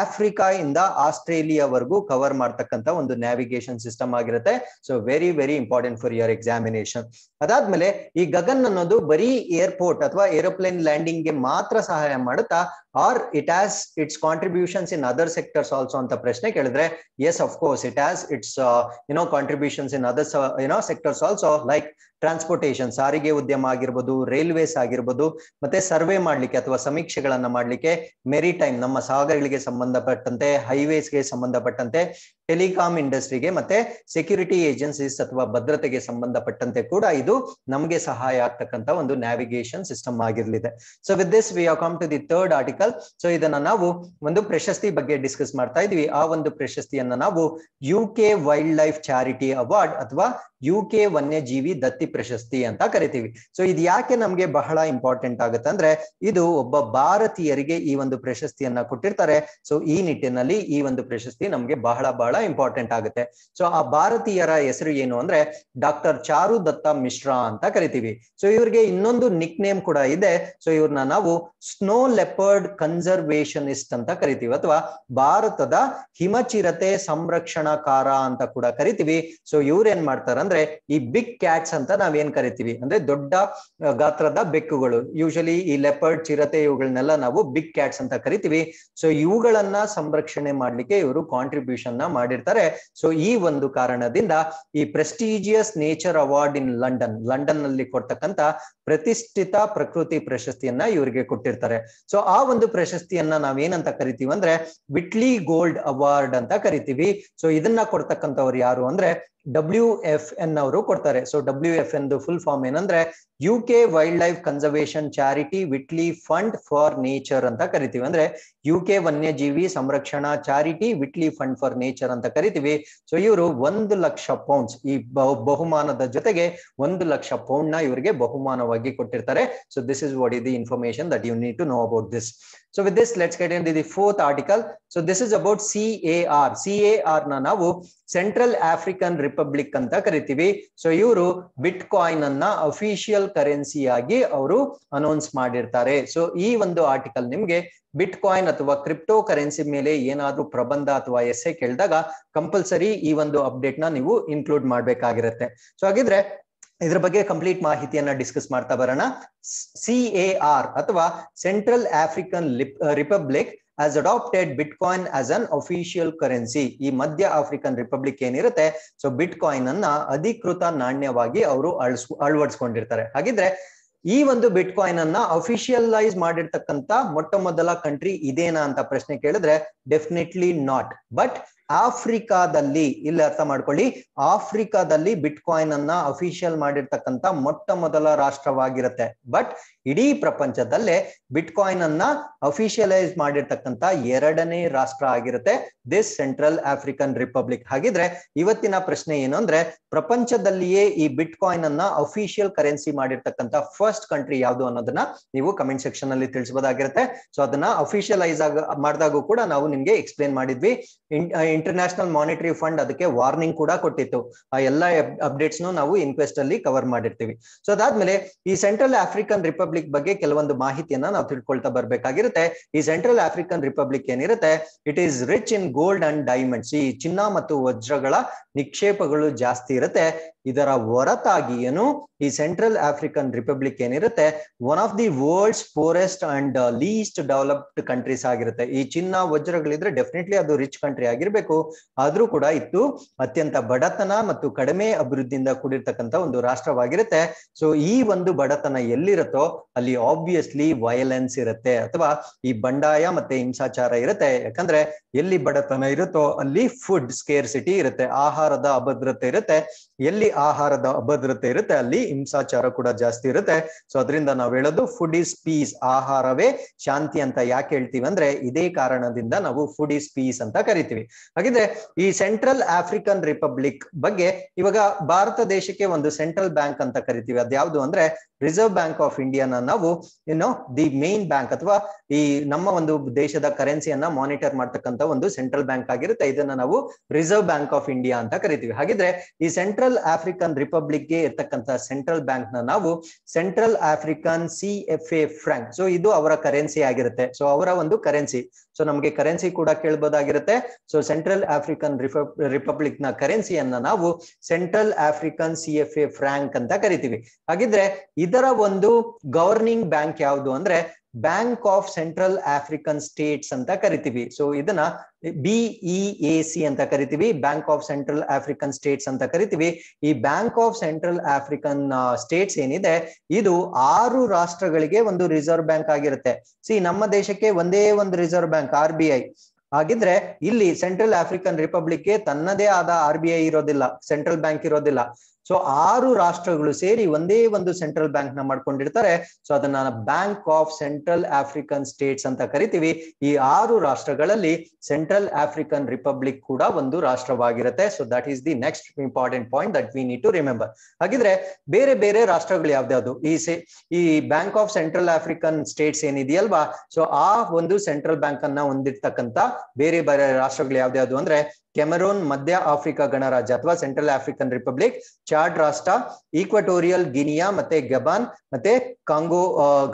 ಆಫ್ರಿಕಾ ಇಂದ ಆಸ್ಟ್ರೇಲಿಯಾವರೆಗೂ ಕವರ್ ಮಾಡ್ತಕ್ಕಂತ ಒಂದು ನ್ಯಾವಿಗೇಷನ್ ಸಿಸ್ಟಮ್ ಆಗಿರುತ್ತೆ so very very important for your examination ಅದಾದ್ಮೇಲೆ ಈ ಗಗನ್ ಅನ್ನೋದು ಬರೀ ಏರ್ಪೋರ್ಟ್ ಅಥವಾ ಏರೋಪ್ಲೇನ್ ಲ್ಯಾಂಡಿಂಗ್ ಗೆ ಮಾತ್ರ ಸಹಾಯ ಮಾಡುತ್ತಾ or it has its contributions in other sectors also on the prashne yes of course it has its uh, you know contributions in other uh, you know sectors also like transportation ಸಾರಿಗೆ ಉದ್ಯಮ ಆಗಿರ್ಬೋದು railways ಆಗಿರ್ಬೋದು ಮತ್ತೆ survey ಮಾಡ್ಲಿಕ್ಕೆ ಅಥವಾ ಸಮೀಕ್ಷೆಗಳನ್ನ ಮಾಡ್ಲಿಕ್ಕೆ ಮೆರಿ time ನಮ್ಮ ಸಾಗರಗಳಿಗೆ ಸಂಬಂಧಪಟ್ಟಂತೆ ಹೈವೇಸ್ಗೆ ಸಂಬಂಧಪಟ್ಟಂತೆ ಟೆಲಿಕಾಂ ಇಂಡಸ್ಟ್ರಿಗೆ ಮತ್ತೆ ಸೆಕ್ಯೂರಿಟಿ ಏಜೆನ್ಸೀಸ್ ಅಥವಾ ಭದ್ರತೆಗೆ ಸಂಬಂಧಪಟ್ಟಂತೆ ಕೂಡ ಇದು ನಮಗೆ ಸಹಾಯ ಆಗ್ತಕ್ಕಂತ ಒಂದು ನ್ಯಾವಿಗೇಷನ್ ಸಿಸ್ಟಮ್ ಆಗಿರ್ಲಿದೆ so with this we come to the third article so ಇದನ್ನ ನಾವು ಒಂದು ಪ್ರಶಸ್ತಿ ಬಗ್ಗೆ ಡಿಸ್ಕಸ್ ಮಾಡ್ತಾ ಇದ್ವಿ ಆ ಒಂದು ಪ್ರಶಸ್ತಿಯನ್ನ ನಾವು U K wildlife charity award ಅಥವಾ ಯು ಕೆ ವನ್ಯಜೀವಿ ದತ್ತಿ ಪ್ರಶಸ್ತಿ ಅಂತ ಕರಿತೀವಿ ಸೊ ಇದು ಯಾಕೆ ನಮ್ಗೆ ಬಹಳ ಇಂಪಾರ್ಟೆಂಟ್ ಆಗುತ್ತೆ ಅಂದ್ರೆ ಇದು ಒಬ್ಬ ಭಾರತೀಯರಿಗೆ ಈ ಒಂದು ಪ್ರಶಸ್ತಿಯನ್ನ ಕೊಟ್ಟಿರ್ತಾರೆ ಸೊ ಈ ನಿಟ್ಟಿನಲ್ಲಿ ಈ ಒಂದು ಪ್ರಶಸ್ತಿ ನಮ್ಗೆ ಬಹಳ ಬಹಳ ಇಂಪಾರ್ಟೆಂಟ್ ಆಗುತ್ತೆ ಸೊ ಆ ಭಾರತೀಯರ ಹೆಸರು ಏನು ಅಂದ್ರೆ ಡಾಕ್ಟರ್ ಚಾರು ದತ್ತ ಮಿಶ್ರಾ ಅಂತ ಕರಿತೀವಿ ಸೊ ಇವ್ರಿಗೆ ಇನ್ನೊಂದು ನಿಕ್ ನೇಮ್ ಕೂಡ ಇದೆ ಸೊ ಇವ್ರನ್ನ ನಾವು ಸ್ನೋ ಲೆಪರ್ಡ್ ಕನ್ಸರ್ವೇಷನಿಸ್ಟ್ ಅಂತ ಕರಿತೀವಿ ಅಥವಾ ಭಾರತದ ಹಿಮಚಿರತೆ ಸಂರಕ್ಷಣಾಕಾರ ಅಂತ ಕೂಡ ಕರಿತೀವಿ ಸೊ ಇವ್ರ ಏನ್ ಮಾಡ್ತಾರಂದ್ರೆ ಈ ಬಿಗ್ ಕ್ಯಾಟ್ಸ್ ಅಂತ ನಾವೇನ್ ಕರಿತೀವಿ ಅಂದ್ರೆ ದೊಡ್ಡ ಗಾತ್ರದ ಬೆಕ್ಕುಗಳು ಯೂಶಲಿ ಈ ಲೆಪರ್ಡ್ ಚಿರತೆ ಇವುಗಳನ್ನೆಲ್ಲ ನಾವು ಬಿಗ್ ಕ್ಯಾಟ್ಸ್ ಅಂತ ಕರಿತೀವಿ ಸೊ ಇವುಗಳನ್ನ ಸಂರಕ್ಷಣೆ ಮಾಡ್ಲಿಕ್ಕೆ ಇವರು ಕಾಂಟ್ರಿಬ್ಯೂಷನ್ ನ ಮಾಡಿರ್ತಾರೆ ಸೊ ಈ ಒಂದು ಕಾರಣದಿಂದ ಈ prestigious nature award in London London ನಲ್ಲಿ ಕೊಡ್ತಕ್ಕಂತ ಪ್ರತಿಷ್ಠಿತ ಪ್ರಕೃತಿ ಪ್ರಶಸ್ತಿಯನ್ನ ಇವರಿಗೆ ಕೊಟ್ಟಿರ್ತಾರೆ ಸೊ ಆ ಒಂದು ಪ್ರಶಸ್ತಿಯನ್ನ ನಾವೇನಂತ ಕರಿತೀವಿ ಅಂದ್ರೆ ವಿಟ್ಲಿ ಗೋಲ್ಡ್ ಅವಾರ್ಡ್ ಅಂತ ಕರಿತೀವಿ ಸೊ ಇದನ್ನ ಕೊಡ್ತಕ್ಕಂಥವ್ರು ಯಾರು ಅಂದ್ರೆ ಡಬ್ಲ್ಯೂ ಎಫ್ ಎನ್ ಅವರು ಕೊಡ್ತಾರೆ so W F N full form ಏನಂದ್ರೆ U K wildlife conservation charity Whitley fund for nature ಅಂತ ಕರಿತೀವಿ ಅಂದ್ರೆ ಯು ಕೆ ವನ್ಯಜೀವಿ ಸಂರಕ್ಷಣಾ charity Whitley fund for nature ಅಂತ ಕರಿತೀವಿ ಸೊ ಇವರು ಒಂದು ಲಕ್ಷ ಪೌಂಡ್ಸ್ ಈ ಬಹುಮಾನದ ಜೊತೆಗೆ ಒಂದು ಲಕ್ಷ ಪೌಂಡ್ ನ ಇವರಿಗೆ ಬಹುಮಾನವಾಗಿ ಕೊಟ್ಟಿರ್ತಾರೆ so this is what is the information that you need to know about this so with this let's get in the fourth article so this is about C A R C A R ನ ನಾವು central African republic ಅಂತ ಕರಿತೀವಿ so ಇವರು ಬಿಟ್ bitcoin ಅನ್ನ official ಕರೆನ್ಸಿಯಾಗಿ ಅವರು announce ಮಾಡಿರ್ತಾರೆ so ಈ ಒಂದು ಆರ್ಟಿಕಲ್ ನಿಮ್ಗೆ ಬಿಟ್ ಕಾಯಿನ್ ಅಥವಾ ಕ್ರಿಪ್ಟೋ ಕರೆನ್ಸಿ ಮೇಲೆ ಏನಾದ್ರೂ ಪ್ರಬಂಧ ಅಥವಾ ಎಸ್ಸೆ ಕೇಳಿದಾಗ ಕಂಪಲ್ಸರಿ ಈ ಒಂದು ಅಪ್ಡೇಟ್ ನ ನೀವು ಇನ್ಕ್ಲೂಡ್ ಮಾಡಬೇಕಾಗಿರುತ್ತೆ ಸೊ ಹಾಗಿದ್ರೆ ಇದ್ರ ಬಗ್ಗೆ ಕಂಪ್ಲೀಟ್ ಮಾಹಿತಿಯನ್ನ ಡಿಸ್ಕಸ್ ಮಾಡ್ತಾ ಬರೋಣ ಸಿ ಎ ಆರ್ ಅಥವಾ central African republic as adapted bitcoin as an official currency ಈ ಮಧ್ಯ ಆಫ್ರಿಕನ್ ರಿಪಬ್ಲಿಕ್ ಏನಿರುತ್ತೆ ಸೊ ಬಿಟ್ ಕಾಯಿನ್ ಅನ್ನ ಅಧಿಕೃತ ನಾಣ್ಯವಾಗಿ ಅವರು ಅಳಸ್ ಅಳವಡಿಸ್ಕೊಂಡಿರ್ತಾರೆ ಹಾಗಿದ್ರೆ ಈ ಒಂದು ಬಿಟ್ ಕಾಯಿನ್ ಅನ್ನ ಅಫಿಷಿಯಲೈಸ್ ಮಾಡಿರ್ತಕ್ಕಂತ ಮೊಟ್ಟ ಮೊದಲ ಕಂಟ್ರಿ ಇದೇನಾ ಅಂತ ಪ್ರಶ್ನೆ ಕೇಳಿದ್ರೆ ಡೆಫಿನೆಟ್ಲಿ ನಾಟ್ ಬಟ್ ಆಫ್ರಿಕಾದಲ್ಲಿ ಇಲ್ಲಿ ಅರ್ಥ ಮಾಡ್ಕೊಳ್ಳಿ ಆಫ್ರಿಕಾದಲ್ಲಿ ಬಿಟ್ ಕಾಯಿನ್ ಅನ್ನ ಅಫಿಷಿಯಲ್ ಮಾಡಿರ್ತಕ್ಕಂಥ ಮೊಟ್ಟ ಮೊದಲ ರಾಷ್ಟ್ರವಾಗಿರುತ್ತೆ ಬಟ್ ಇಡೀ ಪ್ರಪಂಚದಲ್ಲೇ ಬಿಟ್ ಕಾಯಿನ್ ಅನ್ನ ಅಫಿಷಿಯಲೈಸ್ ಮಾಡಿರ್ತಕ್ಕಂಥ ಎರಡನೇ ರಾಷ್ಟ್ರ ಆಗಿರುತ್ತೆ ದಿಸ್ ಸೆಂಟ್ರಲ್ ಆಫ್ರಿಕನ್ ರಿಪಬ್ಲಿಕ್ ಹಾಗಿದ್ರೆ ಇವತ್ತಿನ ಪ್ರಶ್ನೆ ಏನು ಅಂದ್ರೆ ಪ್ರಪಂಚದಲ್ಲಿಯೇ ಈ ಬಿಟ್ ಕಾಯಿನ್ ಅನ್ನ ಅಫಿಷಿಯಲ್ ಕರೆನ್ಸಿ ಮಾಡಿರ್ತಕ್ಕಂಥ ಫಸ್ಟ್ ಕಂಟ್ರಿ ಯಾವುದು ಅನ್ನೋದನ್ನ ನೀವು ಕಮೆಂಟ್ ಸೆಕ್ಷನ್ ಅಲ್ಲಿ ತಿಳಿಸಬಹುದಾಗಿರುತ್ತೆ ಸೊ ಅದನ್ನ ಅಫಿಷಿಯಲೈಸ್ ಆಗ ಮಾಡಿದಾಗೂ ಕೂಡ ನಾವು ನಿಮ್ಗೆ ಎಕ್ಸ್ಪ್ಲೇನ್ ಮಾಡಿದ್ವಿ ಇಂಟರ್ನ್ಯಾಷನಲ್ ಮಾನಿಟರಿ ಫಂಡ್ ಅದಕ್ಕೆ ವಾರ್ನಿಂಗ್ ಕೂಡ ಕೊಟ್ಟಿತ್ತು ಆ ಎಲ್ಲ ಅಪ್ಡೇಟ್ಸ್ ನಾವು ಇನ್ಕ್ವೆಸ್ಟ್ ಅಲ್ಲಿ ಕವರ್ ಮಾಡಿರ್ತೀವಿ ಸೊ ಅದಾದ್ಮೇಲೆ ಈ ಸೆಂಟ್ರಲ್ ಆಫ್ರಿಕನ್ ರಿಪಬ್ಲಿಕ್ ಬಗ್ಗೆ ಕೆಲವೊಂದು ಮಾಹಿತಿಯನ್ನ ನಾವು ತಿಳ್ಕೊಳ್ತಾ ಬರಬೇಕಾಗಿರುತ್ತೆ ಈ ಸೆಂಟ್ರಲ್ ಆಫ್ರಿಕನ್ ರಿಪಬ್ಲಿಕ್ ಏನಿರುತ್ತೆ it is rich in gold and diamonds ಈ ಚಿನ್ನ ಮತ್ತು ವಜ್ರಗಳ ನಿಕ್ಷೇಪಗಳು ಜಾಸ್ತಿ ಇರುತ್ತೆ ಇದರ ಹೊರತಾಗಿ ಏನು ಈ ಸೆಂಟ್ರಲ್ ಆಫ್ರಿಕನ್ ರಿಪಬ್ಲಿಕ್ ಏನಿರುತ್ತೆ one of the world's poorest and least developed countries ಆಗಿರುತ್ತೆ ಈ ಚಿನ್ನ ವಜ್ರಗಳಿದ್ರೆ ಡೆಫಿನೆಟ್ಲಿ ಅದು ರಿಚ್ ಕಂಟ್ರಿ ಆಗಿರ್ಬೇಕು ಆದ್ರೂ ಕೂಡ ಇತ್ತು ಅತ್ಯಂತ ಬಡತನ ಮತ್ತು ಕಡಿಮೆ ಅಭಿವೃದ್ಧಿಯಿಂದ ಕೂಡಿರ್ತಕ್ಕಂತ ಒಂದು ರಾಷ್ಟ್ರವಾಗಿರುತ್ತೆ ಸೊ ಈ ಒಂದು ಬಡತನ ಎಲ್ಲಿರುತ್ತೋ ಅಲ್ಲಿ ಆಬ್ವಿಯಸ್ಲಿ ವಯಲೆನ್ಸ್ ಇರುತ್ತೆ ಅಥವಾ ಈ ಬಂಡಾಯ ಮತ್ತೆ ಹಿಂಸಾಚಾರ ಇರುತ್ತೆ ಯಾಕಂದ್ರೆ ಎಲ್ಲಿ ಬಡತನ ಇರುತ್ತೋ ಅಲ್ಲಿ ಫುಡ್ ಸ್ಕೇರ್ ಸಿಟಿ ಇರುತ್ತೆ ಆಹಾರದ ಅಭದ್ರತೆ ಇರುತ್ತೆ ಎಲ್ಲಿ ಆಹಾರದ ಅಭದ್ರತೆ ಇರುತ್ತೆ ಅಲ್ಲಿ ಹಿಂಸಾಚಾರ ಕೂಡ ಜಾಸ್ತಿ ಇರುತ್ತೆ ಸೊ ಅದರಿಂದ ನಾವು ಹೇಳೋದು ಫುಡ್ ಇಸ್ ಪೀಸ್ ಆಹಾರವೇ ಶಾಂತಿ ಅಂತ ಯಾಕೆ ಹೇಳ್ತೀವಿ ಅಂದ್ರೆ ಇದೇ ಕಾರಣದಿಂದ ನಾವು ಫುಡ್ ಇಸ್ ಪೀಸ್ ಅಂತ ಕರಿತೀವಿ ಹಾಗಿದ್ರೆ ಈ ಸೆಂಟ್ರಲ್ ಆಫ್ರಿಕನ್ ರಿಪಬ್ಲಿಕ್ ಬಗ್ಗೆ ಇವಾಗ ಭಾರತ ದೇಶಕ್ಕೆ ಒಂದು ಸೆಂಟ್ರಲ್ ಬ್ಯಾಂಕ್ ಅಂತ ಕರಿತೀವಿ ಯಾವ್ದು ಅಂದ್ರೆ ರಿಸರ್ವ್ ಬ್ಯಾಂಕ್ ಆಫ್ ಇಂಡಿಯಾನ ನಾವು ಏನು ದಿ ಮೇನ್ ಬ್ಯಾಂಕ್ ಅಥವಾ ಈ ನಮ್ಮ ಒಂದು ದೇಶದ ಕರೆನ್ಸಿಯನ್ನ ಮಾನಿಟರ್ ಮಾಡ್ತಕ್ಕಂತ ಒಂದು ಸೆಂಟ್ರಲ್ ಬ್ಯಾಂಕ್ ಆಗಿರುತ್ತೆ ಇದನ್ನ ನಾವು ರಿಸರ್ವ್ ಬ್ಯಾಂಕ್ ಆಫ್ ಇಂಡಿಯಾ ಅಂತ ಕರಿತೀವಿ ಹಾಗಿದ್ರೆ ಈ ಸೆಂಟ್ರಲ್ ಆಫ್ರಿಕನ್ ರಿಪಬ್ಲಿಕ್ ಗೆ ಇರತಕ್ಕಂತಹ ಸೆಂಟ್ರಲ್ ಬ್ಯಾಂಕ್ ನ ನಾವು central African C F A franc so ಇದು ಅವರ ಕರೆನ್ಸಿ ಆಗಿರುತ್ತೆ ಸೊ ಅವರ ಒಂದು ಕರೆನ್ಸಿ ಸೊ ನಮಗೆ ಕರೆನ್ಸಿ ಕೂಡ ಕೇಳಬಹುದಾಗಿರುತ್ತೆ ಸೊ ಸೆಂಟ್ರಲ್ ಆಫ್ರಿಕನ್ ರಿಪಬ್ಲಿಕ್ ನ ಕರೆನ್ಸಿಯನ್ನ ನಾವು central African C F A franc ಅಂತ ಕರಿತೀವಿ ಹಾಗಿದ್ರೆ ಇದರ ಒಂದು ಗವರ್ನಿಂಗ್ ಬ್ಯಾಂಕ್ ಯಾವುದು ಅಂದ್ರೆ bank of central African states ಅಂತ ಕರಿತೀವಿ ಸೊ ಇದನ್ನ ಎ ಸಿ e ಅಂತ ಕರಿತೀವಿ bank of central African states ಅಂತ ಕರಿತೀವಿ ಈ bank of central African states ಏನಿದೆ ಇದು ಆರು ರಾಷ್ಟ್ರಗಳಿಗೆ ಒಂದು ರಿಸರ್ವ್ ಬ್ಯಾಂಕ್ ಆಗಿರುತ್ತೆ ಸಿ ನಮ್ಮ ದೇಶಕ್ಕೆ ಒಂದೇ ಒಂದು reserve bank R B I ಹಾಗಿದ್ರೆ ಇಲ್ಲಿ ಸೆಂಟ್ರಲ್ ಆಫ್ರಿಕನ್ ಗೆ ತನ್ನದೇ ಆದ ಆರ್ ಬಿ ಐ ಇರೋದಿಲ್ಲ ಸೆಂಟ್ರಲ್ ಬ್ಯಾಂಕ್ ಇರೋದಿಲ್ಲ ಸೊ ಆರು ರಾಷ್ಟ್ರಗಳು ಸೇರಿ ಒಂದೇ ಒಂದು ಸೆಂಟ್ರಲ್ ಬ್ಯಾಂಕ್ ನ ಮಾಡ್ಕೊಂಡಿರ್ತಾರೆ ಸೊ ಅದನ್ನ bank of central African states ಅಂತ ಕರಿತೀವಿ ಈ ಆರು ರಾಷ್ಟ್ರಗಳಲ್ಲಿ ಸೆಂಟ್ರಲ್ ಆಫ್ರಿಕನ್ ರಿಪಬ್ಲಿಕ್ ಕೂಡ ಒಂದು ರಾಷ್ಟ್ರವಾಗಿರುತ್ತೆ so that is the next important point that we need to remember ಹಾಗಿದ್ರೆ ಬೇರೆ ಬೇರೆ ರಾಷ್ಟ್ರಗಳು ಯಾವ್ದಾವ್ದು ಈ ಈ bank of central African states ಏನಿದೆಯಲ್ವಾ ಸೊ ಆ ಒಂದು ಸೆಂಟ್ರಲ್ ಬ್ಯಾಂಕ್ ಅನ್ನ ಹೊಂದಿರ್ತಕ್ಕಂತ ಬೇರೆ ಬೇರೆ ರಾಷ್ಟ್ರಗಳು ಯಾವ್ದಾವ್ದು ಅಂದ್ರೆ ಕೆಮರೋನ್ ಮಧ್ಯ ಆಫ್ರಿಕಾ ಗಣರಾಜ್ಯ ಅಥವಾ ಸೆಂಟ್ರಲ್ ಆಫ್ರಿಕನ್ ರಿಪಬ್ಲಿಕ್ ಚಾಡ್ ರಾಷ್ಟ್ರ ಈಕ್ವಟೋರಿಯಲ್ ಗಿನಿಯಾ ಮತ್ತೆ ಗಬಾನ್ ಮತ್ತೆ ಕಾಂಗೋ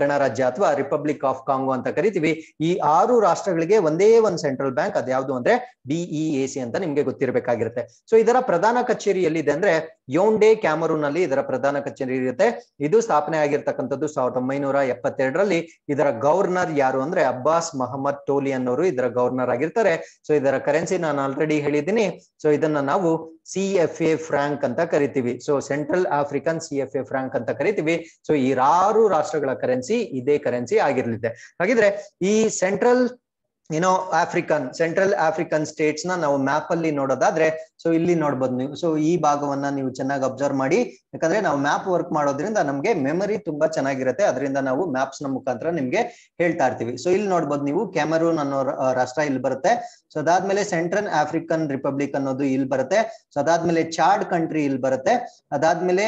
ಗಣರಾಜ್ಯ ಅಥವಾ ರಿಪಬ್ಲಿಕ್ ಆಫ್ ಕಾಂಗೋ ಅಂತ ಕರಿತೀವಿ ಈ ಆರು ರಾಷ್ಟ್ರಗಳಿಗೆ ಒಂದೇ ಒಂದು ಸೆಂಟ್ರಲ್ ಬ್ಯಾಂಕ್ ಅದ್ಯಾವುದು ಅಂದ್ರೆ ಎ ಸಿ e ಅಂತ ನಿಮ್ಗೆ ಗೊತ್ತಿರಬೇಕಾಗಿರುತ್ತೆ ಸೊ ಇದರ ಪ್ರಧಾನ ಕಚೇರಿ ಎಲ್ಲಿದೆ ಅಂದ್ರೆ ಯೋಂಡೆ ಕ್ಯಾಮರೂನ್ ಅಲ್ಲಿ ಇದರ ಪ್ರಧಾನ ಕಚೇರಿ ಇರುತ್ತೆ ಇದು ಸ್ಥಾಪನೆ ಆಗಿರ್ತಕ್ಕಂಥದ್ದು ಸಾವಿರದ ಒಂಬೈನೂರ ಎಪ್ಪತ್ತೆರಡರಲ್ಲಿ ಇದರ ಗವರ್ನರ್ ಯಾರು ಅಂದ್ರೆ ಅಬ್ಬಾಸ್ ಮಹಮ್ಮದ್ ಟೋಲಿ ಅನ್ನೋರು ಇದರ ಗವರ್ನರ್ ಆಗಿರ್ತಾರೆ ಸೊ ಇದರ ಕರೆನ್ಸಿ ನಾನು ಆಲ್ರೆಡಿ ಹೇಳಿದ್ದೀನಿ ಸೊ ಇದನ್ನ ನಾವು ಸಿ ಎಫ್ ಎ ಫ್ರಾಂಕ್ ಅಂತ ಕರಿತೀವಿ so central African C F A franc ಅಂತ ಕರಿತೀವಿ ಸೊ ಈ ಆರು ರಾಷ್ಟ್ರಗಳ ಕರೆನ್ಸಿ ಇದೇ ಕರೆನ್ಸಿ ಆಗಿರ್ಲಿದೆ ಹಾಗಿದ್ರೆ ಈ ಸೆಂಟ್ರಲ್ ಏನೋ ಆಫ್ರಿಕನ್ ಸೆಂಟ್ರಲ್ ಆಫ್ರಿಕನ್ ಸ್ಟೇಟ್ಸ್ ನ ನಾವು ಮ್ಯಾಪ್ ಅಲ್ಲಿ ನೋಡೋದಾದ್ರೆ ಸೊ ಇಲ್ಲಿ ನೋಡ್ಬೋದು ನೀವು ಸೊ ಈ ಭಾಗವನ್ನ ನೀವು ಚೆನ್ನಾಗಿ ಅಬ್ಸರ್ವ್ ಮಾಡಿ ಯಾಕಂದ್ರೆ ನಾವು ಮ್ಯಾಪ್ ವರ್ಕ್ ಮಾಡೋದ್ರಿಂದ ನಮ್ಗೆ ಮೆಮರಿ ತುಂಬಾ ಚೆನ್ನಾಗಿರುತ್ತೆ ಅದರಿಂದ ನಾವು ಮ್ಯಾಪ್ಸ್ ನ ಮುಖಾಂತರ ನಿಮ್ಗೆ ಹೇಳ್ತಾ ಇರ್ತೀವಿ ಸೊ ಇಲ್ಲಿ ನೋಡ್ಬೋದು ನೀವು ಕ್ಯಾಮರೂನ್ ಅನ್ನೋ ರಾಷ್ಟ್ರ ಇಲ್ಲಿ ಬರುತ್ತೆ ಸೊ ಅದಾದ್ಮೇಲೆ ಸೆಂಟ್ರಲ್ ಆಫ್ರಿಕನ್ ರಿಪಬ್ಲಿಕ್ ಅನ್ನೋದು ಇಲ್ಲಿ ಬರುತ್ತೆ ಸೊ ಅದಾದ್ಮೇಲೆ ಚಾಡ್ ಕಂಟ್ರಿ ಇಲ್ಲಿ ಬರುತ್ತೆ ಅದಾದ್ಮೇಲೆ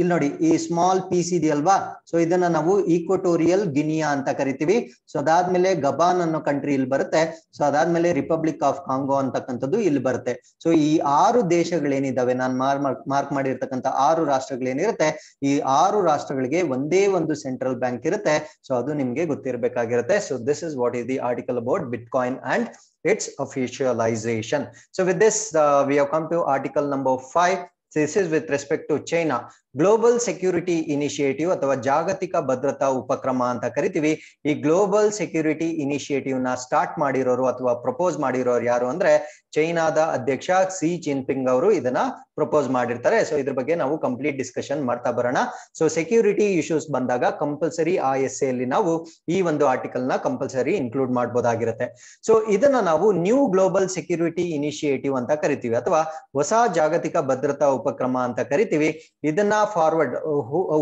ಇಲ್ಲಿ ನೋಡಿ ಈ ಸ್ಮಾಲ್ ಪೀಸ್ ಇದೆಯಲ್ವಾ ಸೊ ಇದನ್ನ ನಾವು ಈಕ್ವಟೋರಿಯಲ್ ಗಿನಿಯಾ ಅಂತ ಕರಿತೀವಿ ಸೊ ಅದಾದ್ಮೇಲೆ ಗಬಾನ್ ಅನ್ನೋ ಕಂಟ್ರಿ ಇಲ್ಲಿ ಬರುತ್ತೆ ಸೊ ಅದಾದ್ಮೇಲೆ ರಿಪಬ್ಲಿಕ್ ಆಫ್ ಕಾಂಗೋ ಅಂತಕ್ಕಂಥದ್ದು ಇಲ್ಲಿ ಬರುತ್ತೆ ಸೊ ಈ ಆರು ದೇಶಗಳೇನಿದಾವೆ ನಾನು ಮಾರ್ಕ್ ಮಾರ್ಕ್ ಮಾಡಿರ್ತಕ್ಕಂಥ ಆರು ರಾಷ್ಟ್ರಗಳೇನಿರುತ್ತೆ ಈ ಆರು ರಾಷ್ಟ್ರಗಳಿಗೆ ಒಂದೇ ಒಂದು ಸೆಂಟ್ರಲ್ ಬ್ಯಾಂಕ್ ಇರುತ್ತೆ ಸೊ ಅದು ನಿಮ್ಗೆ ಗೊತ್ತಿರಬೇಕಾಗಿರುತ್ತೆ so this is what is the article about bitcoin and its officialisation so with this we have come to article number five this is with respect to China global security initiative ಅಥವಾ ಜಾಗತಿಕ ಭದ್ರತಾ ಉಪಕ್ರಮ ಅಂತ ಕರಿತೀವಿ ಈ global security initiative ನ start ಮಾಡಿರೋರು ಅಥವಾ ಪ್ರಪೋಸ್ ಮಾಡಿರೋರು ಯಾರು ಅಂದ್ರೆ ಚೈನಾದ ಅಧ್ಯಕ್ಷ ಸಿ ಜಿನ್ಪಿಂಗ್ ಅವರು ಇದನ್ನ ಪ್ರಪೋಸ್ ಮಾಡಿರ್ತಾರೆ ಸೊ ಇದ್ರ ಬಗ್ಗೆ ನಾವು ಕಂಪ್ಲೀಟ್ ಡಿಸ್ಕಷನ್ ಮಾಡ್ತಾ ಬರೋಣ ಸೊ ಸೆಕ್ಯೂರಿಟಿ ಇಶ್ಯೂಸ್ ಬಂದಾಗ ಕಂಪಲ್ಸರಿ ಆ ಎಸ್ ಎಲ್ಲಿ ನಾವು ಈ ಒಂದು ಆರ್ಟಿಕಲ್ ನ ಕಂಪಲ್ಸರಿ ಇನ್ಕ್ಲೂಡ್ ಮಾಡಬಹುದಾಗಿರುತ್ತೆ ಸೊ ಇದನ್ನ ನಾವು ನ್ಯೂ ಗ್ಲೋಬಲ್ ಸೆಕ್ಯೂರಿಟಿ ಇನಿಷಿಯೇಟಿವ್ ಅಂತ ಕರಿತೀವಿ ಅಥವಾ ಹೊಸ ಜಾಗತಿಕ ಭದ್ರತಾ ಉಪಕ್ರಮ ಅಂತ ಕರಿತೀವಿ ಇದನ್ನ forward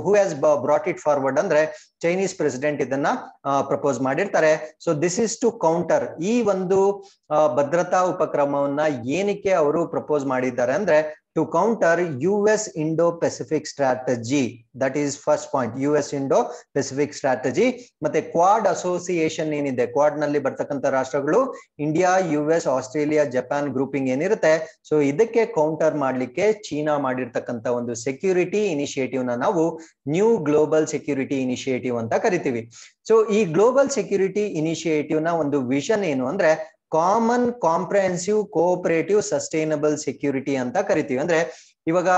who has brought it forward ಅಂದ್ರೆ ಚೈನೀಸ್ ಪ್ರೆಸಿಡೆಂಟ್ ಇದನ್ನ ಪ್ರಪೋಸ್ ಮಾಡಿರ್ತಾರೆ so this is to counter ಈ ಒಂದು ಭದ್ರತಾ ಉಪಕ್ರಮವನ್ನ ಏನಕ್ಕೆ ಅವರು ಪ್ರಪೋಸ್ ಮಾಡಿದ್ದಾರೆ ಅಂದ್ರೆ to counter US Indo-Pacific strategy. That is first point, US Indo Pacific strategy ಮತ್ತೆ ಕ್ವಾಡ್ ಅಸೋಸಿಯೇಷನ್ ಏನಿದೆ ಕ್ವಾಡ್ ನಲ್ಲಿ ಬರ್ತಕ್ಕಂಥ ರಾಷ್ಟ್ರಗಳು India US Australia Japan grouping ಏನಿರುತ್ತೆ ಸೊ ಇದಕ್ಕೆ ಕೌಂಟರ್ ಮಾಡಲಿಕ್ಕೆ ಚೀನಾ ಮಾಡಿರ್ತಕ್ಕಂಥ ಒಂದು ಸೆಕ್ಯೂರಿಟಿ ಇನಿಷಿಯೇಟಿವ್ ನ ನಾವು ನ್ಯೂ ಗ್ಲೋಬಲ್ ಸೆಕ್ಯೂರಿಟಿ ಇನಿಷಿಯೇಟಿವ್ ಅಂತ ಕರಿತೀವಿ ಸೊ ಈ ಗ್ಲೋಬಲ್ ಸೆಕ್ಯೂರಿಟಿ ಇನಿಷಿಯೇಟಿವ್ ನ ಒಂದು ವಿಷನ್ ಏನು ಅಂದ್ರೆ common comprehensive cooperative sustainable security ಅಂತ ಕರಿತೀವಿ ಅಂದ್ರೆ ಇವಾಗ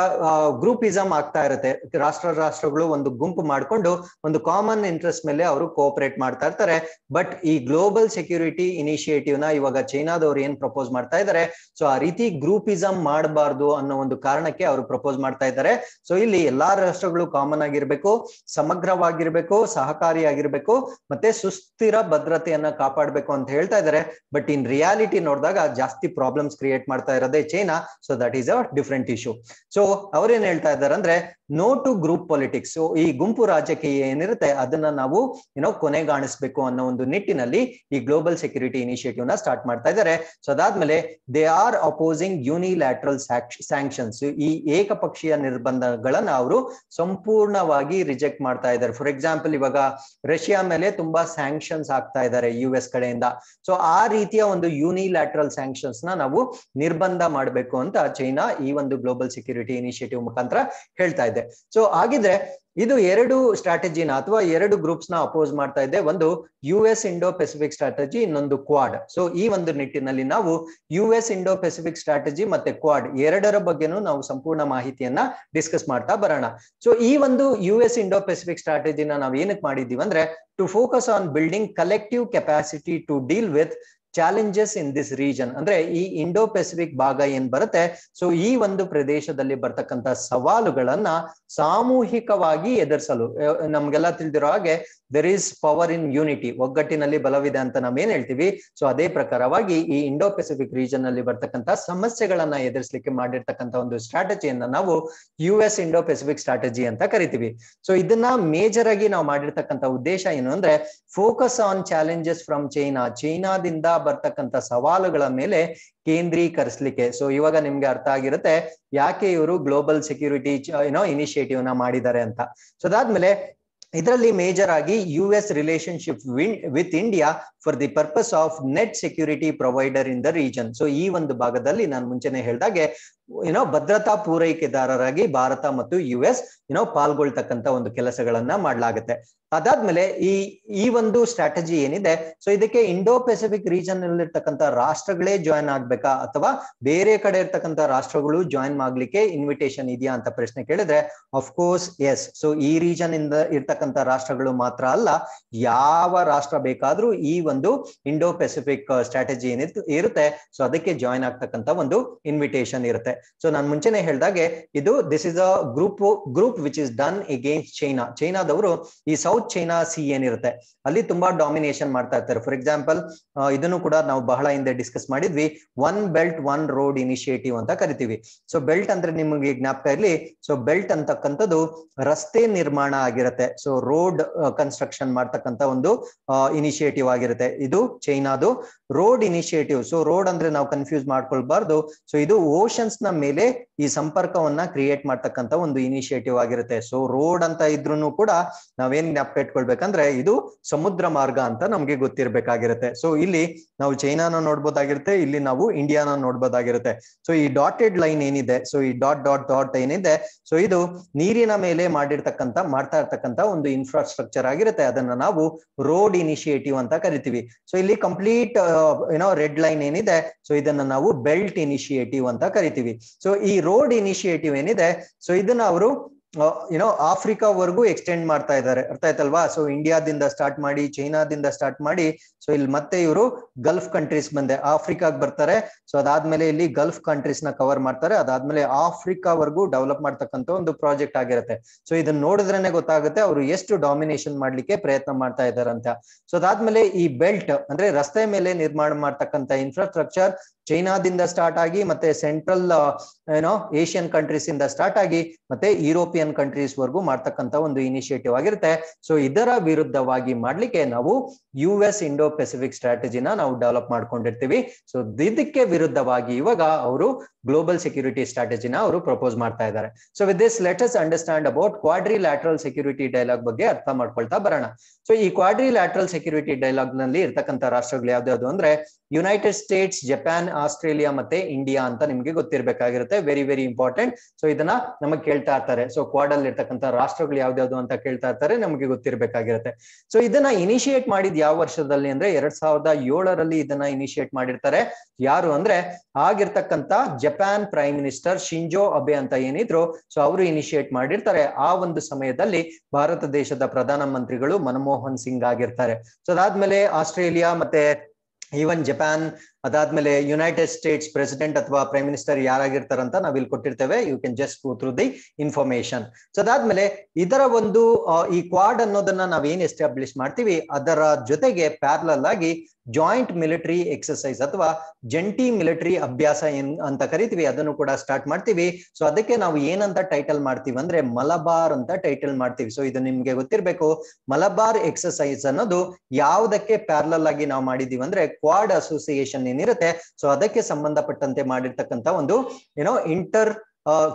ಗ್ರೂಪಿಸಮ್ ಆಗ್ತಾ ಇರುತ್ತೆ ರಾಷ್ಟ್ರ ರಾಷ್ಟ್ರಗಳು ಒಂದು ಗುಂಪು ಮಾಡಿಕೊಂಡು ಒಂದು ಕಾಮನ್ ಇಂಟ್ರೆಸ್ಟ್ ಮೇಲೆ ಅವರು ಕೋಆಪರೇಟ್ ಮಾಡ್ತಾ ಇರ್ತಾರೆ ಬಟ್ ಈ ಗ್ಲೋಬಲ್ ಸೆಕ್ಯೂರಿಟಿ ಇನಿಷಿಯೇಟಿವ್ ನ ಇವಾಗ ಚೈನಾದವ್ರು ಏನ್ ಪ್ರಪೋಸ್ ಮಾಡ್ತಾ ಇದ್ದಾರೆ ಸೊ ಆ ರೀತಿ ಗ್ರೂಪಿಸಮ್ ಮಾಡಬಾರ್ದು ಅನ್ನೋ ಒಂದು ಕಾರಣಕ್ಕೆ ಅವರು ಪ್ರಪೋಸ್ ಮಾಡ್ತಾ ಇದ್ದಾರೆ ಸೊ ಇಲ್ಲಿ ಎಲ್ಲಾ ರಾಷ್ಟ್ರಗಳು ಕಾಮನ್ ಆಗಿರ್ಬೇಕು ಸಮಗ್ರವಾಗಿರ್ಬೇಕು ಸಹಕಾರಿಯಾಗಿರ್ಬೇಕು ಮತ್ತೆ ಸುಸ್ಥಿರ ಭದ್ರತೆಯನ್ನ ಕಾಪಾಡಬೇಕು ಅಂತ ಹೇಳ್ತಾ ಇದ್ದಾರೆ ಬಟ್ ಇನ್ ರಿಯಾಲಿಟಿ ನೋಡಿದಾಗ ಜಾಸ್ತಿ ಪ್ರಾಬ್ಲಮ್ಸ್ ಕ್ರಿಯೇಟ್ ಮಾಡ್ತಾ ಇರೋದೇ China so that is a different issue so ಅವ್ರೇನ್ ಹೇಳ್ತಾ ಇದ್ದಾರೆ ಅಂದ್ರೆ no to group politics so ಈ ಗುಂಪು ರಾಜಕೀಯ ಏನಿರುತ್ತೆ ಅದನ್ನ ನಾವು ಏನೋ ಕೊನೆಗಾಣಿಸ್ಬೇಕು ಅನ್ನೋ ಒಂದು ನಿಟ್ಟಿನಲ್ಲಿ ಈ ಗ್ಲೋಬಲ್ ಸೆಕ್ಯೂರಿಟಿ ಇನಿಷಿಯೇಟಿವ್ ನ ಸ್ಟಾರ್ಟ್ ಮಾಡ್ತಾ ಇದ್ದಾರೆ ಸೊ ಅದಾದ್ಮೇಲೆ they are opposing unilateral sanctions ಈ ಏಕಪಕ್ಷೀಯ ನಿರ್ಬಂಧಗಳನ್ನ ಅವರು ಸಂಪೂರ್ಣವಾಗಿ ರಿಜೆಕ್ಟ್ ಮಾಡ್ತಾ ಇದ್ದಾರೆ ಫಾರ್ ಎಕ್ಸಾಂಪಲ್ ಇವಾಗ ರಷ್ಯಾ ಮೇಲೆ ತುಂಬಾ ಸ್ಯಾಂಕ್ಷನ್ಸ್ ಆಗ್ತಾ ಇದ್ದಾರೆ ಯು ಎಸ್ ಕಡೆಯಿಂದ ಸೊ ಆ ರೀತಿಯ ಒಂದು ಯುನಿಲ್ಯಾಟ್ರಲ್ ಸ್ಯಾಂಕ್ಷನ್ಸ್ ನ ನಾವು ನಿರ್ಬಂಧ ಮಾಡಬೇಕು ಅಂತ ಚೈನಾ ಈ ಒಂದು ಗ್ಲೋಬಲ್ ಸೆಕ್ಯೂರಿಟಿ ಇನಿಷಿಯೇಟಿವ್ ಮುಖಾಂತರ ಹೇಳ್ತಾ ಇದ್ದೆ ಸೊ ಹಾಗಿದ್ರೆ ಇದು ಎರಡು ಸ್ಟ್ರಾಟಜಿನ ಅಥವಾ ಎರಡು ಗ್ರೂಪ್ಸ್ ನ ಅಪೋಸ್ ಮಾಡ್ತಾ ಇದೆ ಒಂದು U S Indo Pacific strategy ಇನ್ನೊಂದು ಕ್ವಾಡ್ ಸೊ ಈ ಒಂದು ನಿಟ್ಟಿನಲ್ಲಿ ನಾವು U S Indo Pacific strategy ಮತ್ತೆ ಕ್ವಾಡ್ ಎರಡರ ಬಗ್ಗೆನೂ ನಾವು ಸಂಪೂರ್ಣ ಮಾಹಿತಿಯನ್ನ ಡಿಸ್ಕಸ್ ಮಾಡ್ತಾ ಬರೋಣ ಸೊ ಈ ಒಂದು ಯು ಎಸ್ ಇಂಡೋ ಪೆಸಿಫಿಕ್ ಸ್ಟ್ರಾಟಜಿನ ನಾವು ಏನಕ್ಕೆ ಮಾಡಿದ್ದೀವಿ ಅಂದ್ರೆ to focus on building collective capacity to deal with challenges in this region ಅಂದ್ರೆ ಈ ಇಂಡೋ ಪೆಸಿಫಿಕ್ ಭಾಗ ಏನ್ ಬರುತ್ತೆ ಸೊ ಈ ಒಂದು ಪ್ರದೇಶದಲ್ಲಿ ಬರ್ತಕ್ಕಂತ ಸವಾಲುಗಳನ್ನ ಸಾಮೂಹಿಕವಾಗಿ ಎದುರಿಸಲು ನಮ್ಗೆಲ್ಲ ತಿಳಿದಿರೋ ಹಾಗೆ there is power in unity ಒಗ್ಗಟ್ಟಿನಲ್ಲಿ ಬಲವಿದೆ ಅಂತ ಏನ್ ಹೇಳ್ತೀವಿ ಸೊ ಅದೇ ಪ್ರಕಾರವಾಗಿ ಈ ಇಂಡೋ ಪೆಸಿಫಿಕ್ ರೀಜನ್ ಅಲ್ಲಿ ಬರ್ತಕ್ಕಂತ ಸಮಸ್ಯೆಗಳನ್ನ ಎದುರಿಸಲಿಕ್ಕೆ ಮಾಡಿರ್ತಕ್ಕಂಥ ಒಂದು ಸ್ಟ್ರಾಟಜಿಯನ್ನ ನಾವು U S Indo Pacific strategy ಅಂತ ಕರಿತೀವಿ ಸೊ ಇದನ್ನ ಮೇಜರ್ ಆಗಿ ನಾವು ಮಾಡಿರ್ತಕ್ಕಂಥ ಉದ್ದೇಶ ಏನು ಅಂದ್ರೆ focus on challenges from China ಚೈನಾದಿಂದ ಬರ್ತಕ್ಕಂಥ ಸವಾಲುಗಳ ಮೇಲೆ ಕೇಂದ್ರೀಕರಿಸಲಿಕ್ಕೆ ಸೊ ಇವಾಗ ನಿಮ್ಗೆ ಅರ್ಥ ಆಗಿರುತ್ತೆ ಯಾಕೆ ಇವರು ಗ್ಲೋಬಲ್ ಸೆಕ್ಯೂರಿಟಿ ಏನೋ ಇನಿಷಿಯೇಟಿವ್ ನ ಮಾಡಿದ್ದಾರೆ ಅಂತ ಸೊ ಅದಾದ್ಮೇಲೆ ಇದರಲ್ಲಿ ಮೇಜರ್ ಆಗಿ U S win with India for the purpose of net security provider in the region so ಈ ಒಂದು ಭಾಗದಲ್ಲಿ ನಾನು ಮುಂಚೆನೆ ಹೇಳಿದಾಗೆ ಏನೋ ಭದ್ರತಾ ಪೂರೈಕೆದಾರರಾಗಿ ಭಾರತ ಮತ್ತು ಯು ಎಸ್ ಏನೋ ಪಾಲ್ಗೊಳ್ತಕ್ಕಂತ ಒಂದು ಕೆಲಸಗಳನ್ನ ಮಾಡಲಾಗುತ್ತೆ ಅದಾದ್ಮೇಲೆ ಈ ಈ ಒಂದು ಸ್ಟ್ರಾಟಜಿ ಏನಿದೆ ಸೊ ಇದಕ್ಕೆ ಇಂಡೋ ಪೆಸಿಫಿಕ್ ರೀಜನ್ ಅಲ್ಲಿ ಇರ್ತಕ್ಕಂಥ ರಾಷ್ಟ್ರಗಳೇ ಜಾಯಿನ್ ಆಗ್ಬೇಕಾ ಅಥವಾ ಬೇರೆ ಕಡೆ ಇರ್ತಕ್ಕಂಥ ರಾಷ್ಟ್ರಗಳು ಜಾಯ್ನ್ ಮಾಡ್ಲಿಕ್ಕೆ ಇನ್ವಿಟೇಷನ್ ಇದೆಯಾ ಅಂತ ಪ್ರಶ್ನೆ ಕೇಳಿದ್ರೆ ಅಫ್ಕೋರ್ಸ್ ಎಸ್ ಸೊ ಈ ರೀಜನ್ ಇಂದ ಇರ್ತಕ್ಕಂಥ ರಾಷ್ಟ್ರಗಳು ಮಾತ್ರ ಅಲ್ಲ ಯಾವ ರಾಷ್ಟ್ರ ಬೇಕಾದ್ರೂ ಈ ಒಂದು ಇಂಡೋ ಪೆಸಿಫಿಕ್ ಸ್ಟ್ರಾಟಜಿ ಏನಿತ್ತು ಇರುತ್ತೆ ಸೊ ಅದಕ್ಕೆ ಜಾಯ್ನ್ ಆಗ್ತಕ್ಕಂಥ ಒಂದು ಇನ್ವಿಟೇಷನ್ ಇರುತ್ತೆ ಸೊ ನಾನು ಮುಂಚೆನೆ ಹೇಳಿದಾಗೆ ಇದು this is a group group which is done against China ಚೈನಾದವರು ಈ ಸೌತ್ ಚೈನಾ ಸಿ ಏನಿರುತ್ತೆ ಅಲ್ಲಿ ತುಂಬಾ ಡಾಮಿನೇಷನ್ ಮಾಡ್ತಾ ಇರ್ತಾರೆ ಫಾರ್ ಎಕ್ಸಾಂಪಲ್ ಇದನ್ನು ಕೂಡ ನಾವು ಬಹಳ ಹಿಂದೆ ಡಿಸ್ಕಸ್ ಮಾಡಿದ್ವಿ one belt one road initiative ಅಂತ ಕರಿತೀವಿ ಸೊ ಬೆಲ್ಟ್ ಅಂದ್ರೆ ನಿಮಗೆ ಜ್ಞಾಪಕ ಇರಲಿ ಸೊ ಬೆಲ್ಟ್ ಅಂತಕ್ಕಂಥದ್ದು ರಸ್ತೆ ನಿರ್ಮಾಣ ಆಗಿರುತ್ತೆ ಸೊ ರೋಡ್ ಕನ್ಸ್ಟ್ರಕ್ಷನ್ ಮಾಡ್ತಕ್ಕಂತ ಒಂದು ಇನಿಷಿಯೇಟಿವ್ ಆಗಿರುತ್ತೆ ಇದು ಚೈನಾದು ರೋಡ್ ಇನಿಷಿಯೇಟಿವ್ ಸೊ ರೋಡ್ ಅಂದ್ರೆ ನಾವು ಕನ್ಫ್ಯೂಸ್ ಮಾಡ್ಕೊಳ್ಬಾರ್ದು ಸೊ ಇದು ಓಷನ್ಸ್ ನ ಮೇಲೆ ಈ ಸಂಪರ್ಕವನ್ನ ಕ್ರಿಯೇಟ್ ಮಾಡ್ತಕ್ಕಂತ ಒಂದು ಇನಿಷಿಯೇಟಿವ್ ಆಗಿರುತ್ತೆ ಸೊ ರೋಡ್ ಅಂತ ಇದ್ರು ಕೂಡ ನಾವೇನ್ ಜ್ಞಾಪಕ ಇಟ್ಕೊಳ್ಬೇಕಂದ್ರೆ ಇದು ಸಮುದ್ರ ಮಾರ್ಗ ಅಂತ ನಮ್ಗೆ ಗೊತ್ತಿರಬೇಕಾಗಿರುತ್ತೆ ಸೊ ಇಲ್ಲಿ ನಾವು ಚೈನಾನ ನೋಡ್ಬೋದಾಗಿರುತ್ತೆ ಇಲ್ಲಿ ನಾವು ಇಂಡಿಯಾನ ನೋಡ್ಬೋದಾಗಿರುತ್ತೆ ಸೊ ಈ ಡಾಟೆಡ್ ಲೈನ್ ಏನಿದೆ ಸೊ ಈ ಡಾಟ್ ಡಾಟ್ ಡಾಟ್ ಏನಿದೆ ಸೊ ಇದು ನೀರಿನ ಮೇಲೆ ಮಾಡಿರ್ತಕ್ಕಂತ ಮಾಡ್ತಾ ಇರ್ತಕ್ಕಂತ ಒಂದು ಇನ್ಫ್ರಾಸ್ಟ್ರಕ್ಚರ್ ಆಗಿರುತ್ತೆ ಅದನ್ನ ನಾವು ರೋಡ್ ಇನಿಷಿಯೇಟಿವ್ ಅಂತ ಕರಿತೀವಿ ಸೊ ಇಲ್ಲಿ ಕಂಪ್ಲೀಟ್ ಏನೋ ರೆಡ್ ಲೈನ್ ಏನಿದೆ ಸೊ ಇದನ್ನ ನಾವು ಬೆಲ್ಟ್ ಇನಿಷಿಯೇಟಿವ್ ಅಂತ ಕರಿತೀವಿ ಸೊ ಈ ರೋಡ್ ಇನಿಷಿಯೇಟಿವ್ ಏನಿದೆ ಸೊ ಇದನ್ನ ಅವರು ಯುನೋ ಆಫ್ರಿಕಾವರೆಗೂ ಎಕ್ಸ್ಟೆಂಡ್ ಮಾಡ್ತಾ ಇದ್ದಾರೆ ಅರ್ಥ ಆಯ್ತಲ್ವಾ ಸೊ ಇಂಡಿಯಾದಿಂದ ಸ್ಟಾರ್ಟ್ ಮಾಡಿ ಚೈನಾದಿಂದ ಸ್ಟಾರ್ಟ್ ಮಾಡಿ ಸೊ ಇಲ್ಲಿ ಮತ್ತೆ ಇವರು ಗಲ್ಫ್ ಕಂಟ್ರೀಸ್ ಬಂದೆ ಆಫ್ರಿಕಾಗ್ ಬರ್ತಾರೆ ಸೊ ಅದಾದ್ಮೇಲೆ ಇಲ್ಲಿ ಗಲ್ಫ್ ಕಂಟ್ರೀಸ್ ನ ಕವರ್ ಮಾಡ್ತಾರೆ ಅದಾದ್ಮೇಲೆ ಆಫ್ರಿಕಾವರೆಗೂ ಡೆವಲಪ್ ಮಾಡ್ತಕ್ಕಂಥ ಒಂದು ಪ್ರಾಜೆಕ್ಟ್ ಆಗಿರುತ್ತೆ ಸೊ ಇದನ್ನ ನೋಡಿದ್ರೇನೆ ಗೊತ್ತಾಗುತ್ತೆ ಅವರು ಎಷ್ಟು ಡಾಮಿನೇಷನ್ ಮಾಡ್ಲಿಕ್ಕೆ ಪ್ರಯತ್ನ ಮಾಡ್ತಾ ಇದ್ದಾರೆ ಅಂತ ಸೊ ಅದಾದ್ಮೇಲೆ ಈ ಬೆಲ್ಟ್ ಅಂದ್ರೆ ರಸ್ತೆ ಮೇಲೆ ನಿರ್ಮಾಣ ಮಾಡ್ತಕ್ಕಂಥ ಇನ್ಫ್ರಾಸ್ಟ್ರಕ್ಚರ್ ಚೈನಾದಿಂದ ಸ್ಟಾರ್ಟ್ ಆಗಿ ಮತ್ತೆ ಸೆಂಟ್ರಲ್ ಏನೋ ಏಷ್ಯನ್ ಕಂಟ್ರೀಸ್ ಇಂದ ಸ್ಟಾರ್ಟ್ ಆಗಿ ಮತ್ತೆ ಯುರೋಪಿಯನ್ ಕಂಟ್ರೀಸ್ ವರ್ಗೂ ಮಾಡ್ತಕ್ಕಂತ ಒಂದು ಇನಿಷಿಯೇಟಿವ್ ಆಗಿರುತ್ತೆ ಸೊ ಇದರ ವಿರುದ್ಧವಾಗಿ ಮಾಡ್ಲಿಕ್ಕೆ ನಾವು ಯು ಎಸ್ ಇಂಡೋ ಪೆಸಿಫಿಕ್ ಸ್ಟ್ರಾಟಜಿನ ನಾವು ಡೆವಲಪ್ ಮಾಡ್ಕೊಂಡಿರ್ತೀವಿ ಸೊ ಇದಕ್ಕೆ ವಿರುದ್ಧವಾಗಿ ಇವಾಗ ಅವರು ಗ್ಲೋಬಲ್ ಸೆಕ್ಯೂರಿಟಿ ಸ್ಟ್ರಾಟಜಿನ ಅವರು ಪ್ರಪೋಸ್ ಮಾಡ್ತಾ ಇದ್ದಾರೆ so with this let's understand about quadrilateral security dialogue ಬಗ್ಗೆ ಅರ್ಥ ಮಾಡ್ಕೊಳ್ತಾ ಬರೋಣ ಸೊ ಈ ಕ್ವಾಡ್ರಿ ಲ್ಯಾಟ್ರಲ್ ಸೆಕ್ಯೂರಿಟಿ ಡೈಲಾಗ್ ನಲ್ಲಿ ಇರ್ತಕ್ಕಂಥ ರಾಷ್ಟ್ರಗಳು ಯಾವ್ದು ಅಂದ್ರೆ ಯುನೈಟೆಡ್ ಸ್ಟೇಟ್ಸ್ ಜಪಾನ್ ಆಸ್ಟ್ರೇಲಿಯಾ ಮತ್ತೆ ಇಂಡಿಯಾ ಅಂತ ನಿಮ್ಗೆ ಗೊತ್ತಿರ್ಬೇಕಾಗಿರುತ್ತೆ ವೆರಿ ವೆರಿ ಇಂಪಾರ್ಟೆಂಟ್ ಸೊ ಇದನ್ನ ನಮಗೆ ಕೇಳ್ತಾ ಇರ್ತಾರೆ ಸೊ ಕ್ವಾಡ್ ಅಲ್ಲಿ ಇರ್ತಕ್ಕಂಥ ರಾಷ್ಟ್ರಗಳು ಯಾವ್ದಾವ್ದು ಅಂತ ಕೇಳ್ತಾ ಇರ್ತಾರೆ ನಮಗೆ ಗೊತ್ತಿರ್ಬೇಕಾಗಿರುತ್ತೆ ಸೊ ಇದನ್ನ ಇನಿಶಿಯೇಟ್ ಮಾಡಿದ್ ಯಾವ ವರ್ಷದಲ್ಲಿ ಅಂದ್ರೆ ಎರಡ್ ಸಾವಿರದ ಏಳರಲ್ಲಿ ಇದನ್ನ ಇನಿಶಿಯೇಟ್ ಮಾಡಿರ್ತಾರೆ ಯಾರು ಅಂದ್ರೆ ಆಗಿರ್ತಕ್ಕಂಥ Japan prime minister Shinzo Abe ಅಂತ ಏನಿದ್ರು ಸೊ ಅವರು ಇನಿಶಿಯೇಟ್ ಮಾಡಿರ್ತಾರೆ ಆ ಒಂದು ಸಮಯದಲ್ಲಿ ಭಾರತ ದೇಶದ ಪ್ರಧಾನ ಮಂತ್ರಿಗಳು ಮನಮೋಹನ್ ಸಿಂಗ್ ಆಗಿರ್ತಾರೆ ಸೊ ಅದಾದ್ಮೇಲೆ ಆಸ್ಟ್ರೇಲಿಯಾ ಮತ್ತೆ ಈವನ್ ಜಪಾನ್ ಅದಾದ್ಮೇಲೆ ಯುನೈಟೆಡ್ ಸ್ಟೇಟ್ಸ್ ಪ್ರೆಸಿಡೆಂಟ್ ಅಥವಾ ಪ್ರೈಮ್ ಮಿನಿಸ್ಟರ್ ಯಾರಾಗಿರ್ತಾರಂತ ನಾವು ಇಲ್ಲಿ ಕೊಟ್ಟಿರ್ತೇವೆ you can just go through the information so ಅದಾದ್ಮೇಲೆ ಇದರ ಒಂದು ಈ ಕ್ವಾಡ್ ಅನ್ನೋದನ್ನ ಏನ್ ಎಸ್ಟಾಬ್ಲಿಷ್ ಮಾಡ್ತೀವಿ ಅದರ ಜೊತೆಗೆ ಪ್ಯಾರ್ಲಲ್ ಆಗಿ ಜಾಯಿಂಟ್ ಮಿಲಿಟರಿ ಎಕ್ಸಸೈಸ್ ಅಥವಾ ಜಂಟಿ ಮಿಲಿಟರಿ ಅಭ್ಯಾಸ ಏನ್ ಅಂತ ಕರಿತೀವಿ ಅದನ್ನು ಕೂಡ ಸ್ಟಾರ್ಟ್ ಮಾಡ್ತೀವಿ ಸೊ ಅದಕ್ಕೆ ನಾವು ಏನಂತ ಟೈಟಲ್ ಮಾಡ್ತೀವಿ ಅಂದ್ರೆ ಮಲಬಾರ್ ಅಂತ ಟೈಟಲ್ ಮಾಡ್ತೀವಿ ಸೊ ಇದು ನಿಮ್ಗೆ ಗೊತ್ತಿರಬೇಕು ಮಲಬಾರ್ ಎಕ್ಸಸೈಸ್ ಅನ್ನೋದು ಯಾವುದಕ್ಕೆ ಪ್ಯಾರಲಲ್ ಆಗಿ ನಾವು ಮಾಡಿದೀವಿ ಅಂದ್ರೆ ಕ್ವಾಡ್ ಅಸೋಸಿಯೇಷನ್ ಏನಿರುತ್ತೆ ಸೊ ಅದಕ್ಕೆ ಸಂಬಂಧಪಟ್ಟಂತೆ ಮಾಡಿರ್ತಕ್ಕಂಥ ಒಂದು ಏನೋ ಇಂಟರ್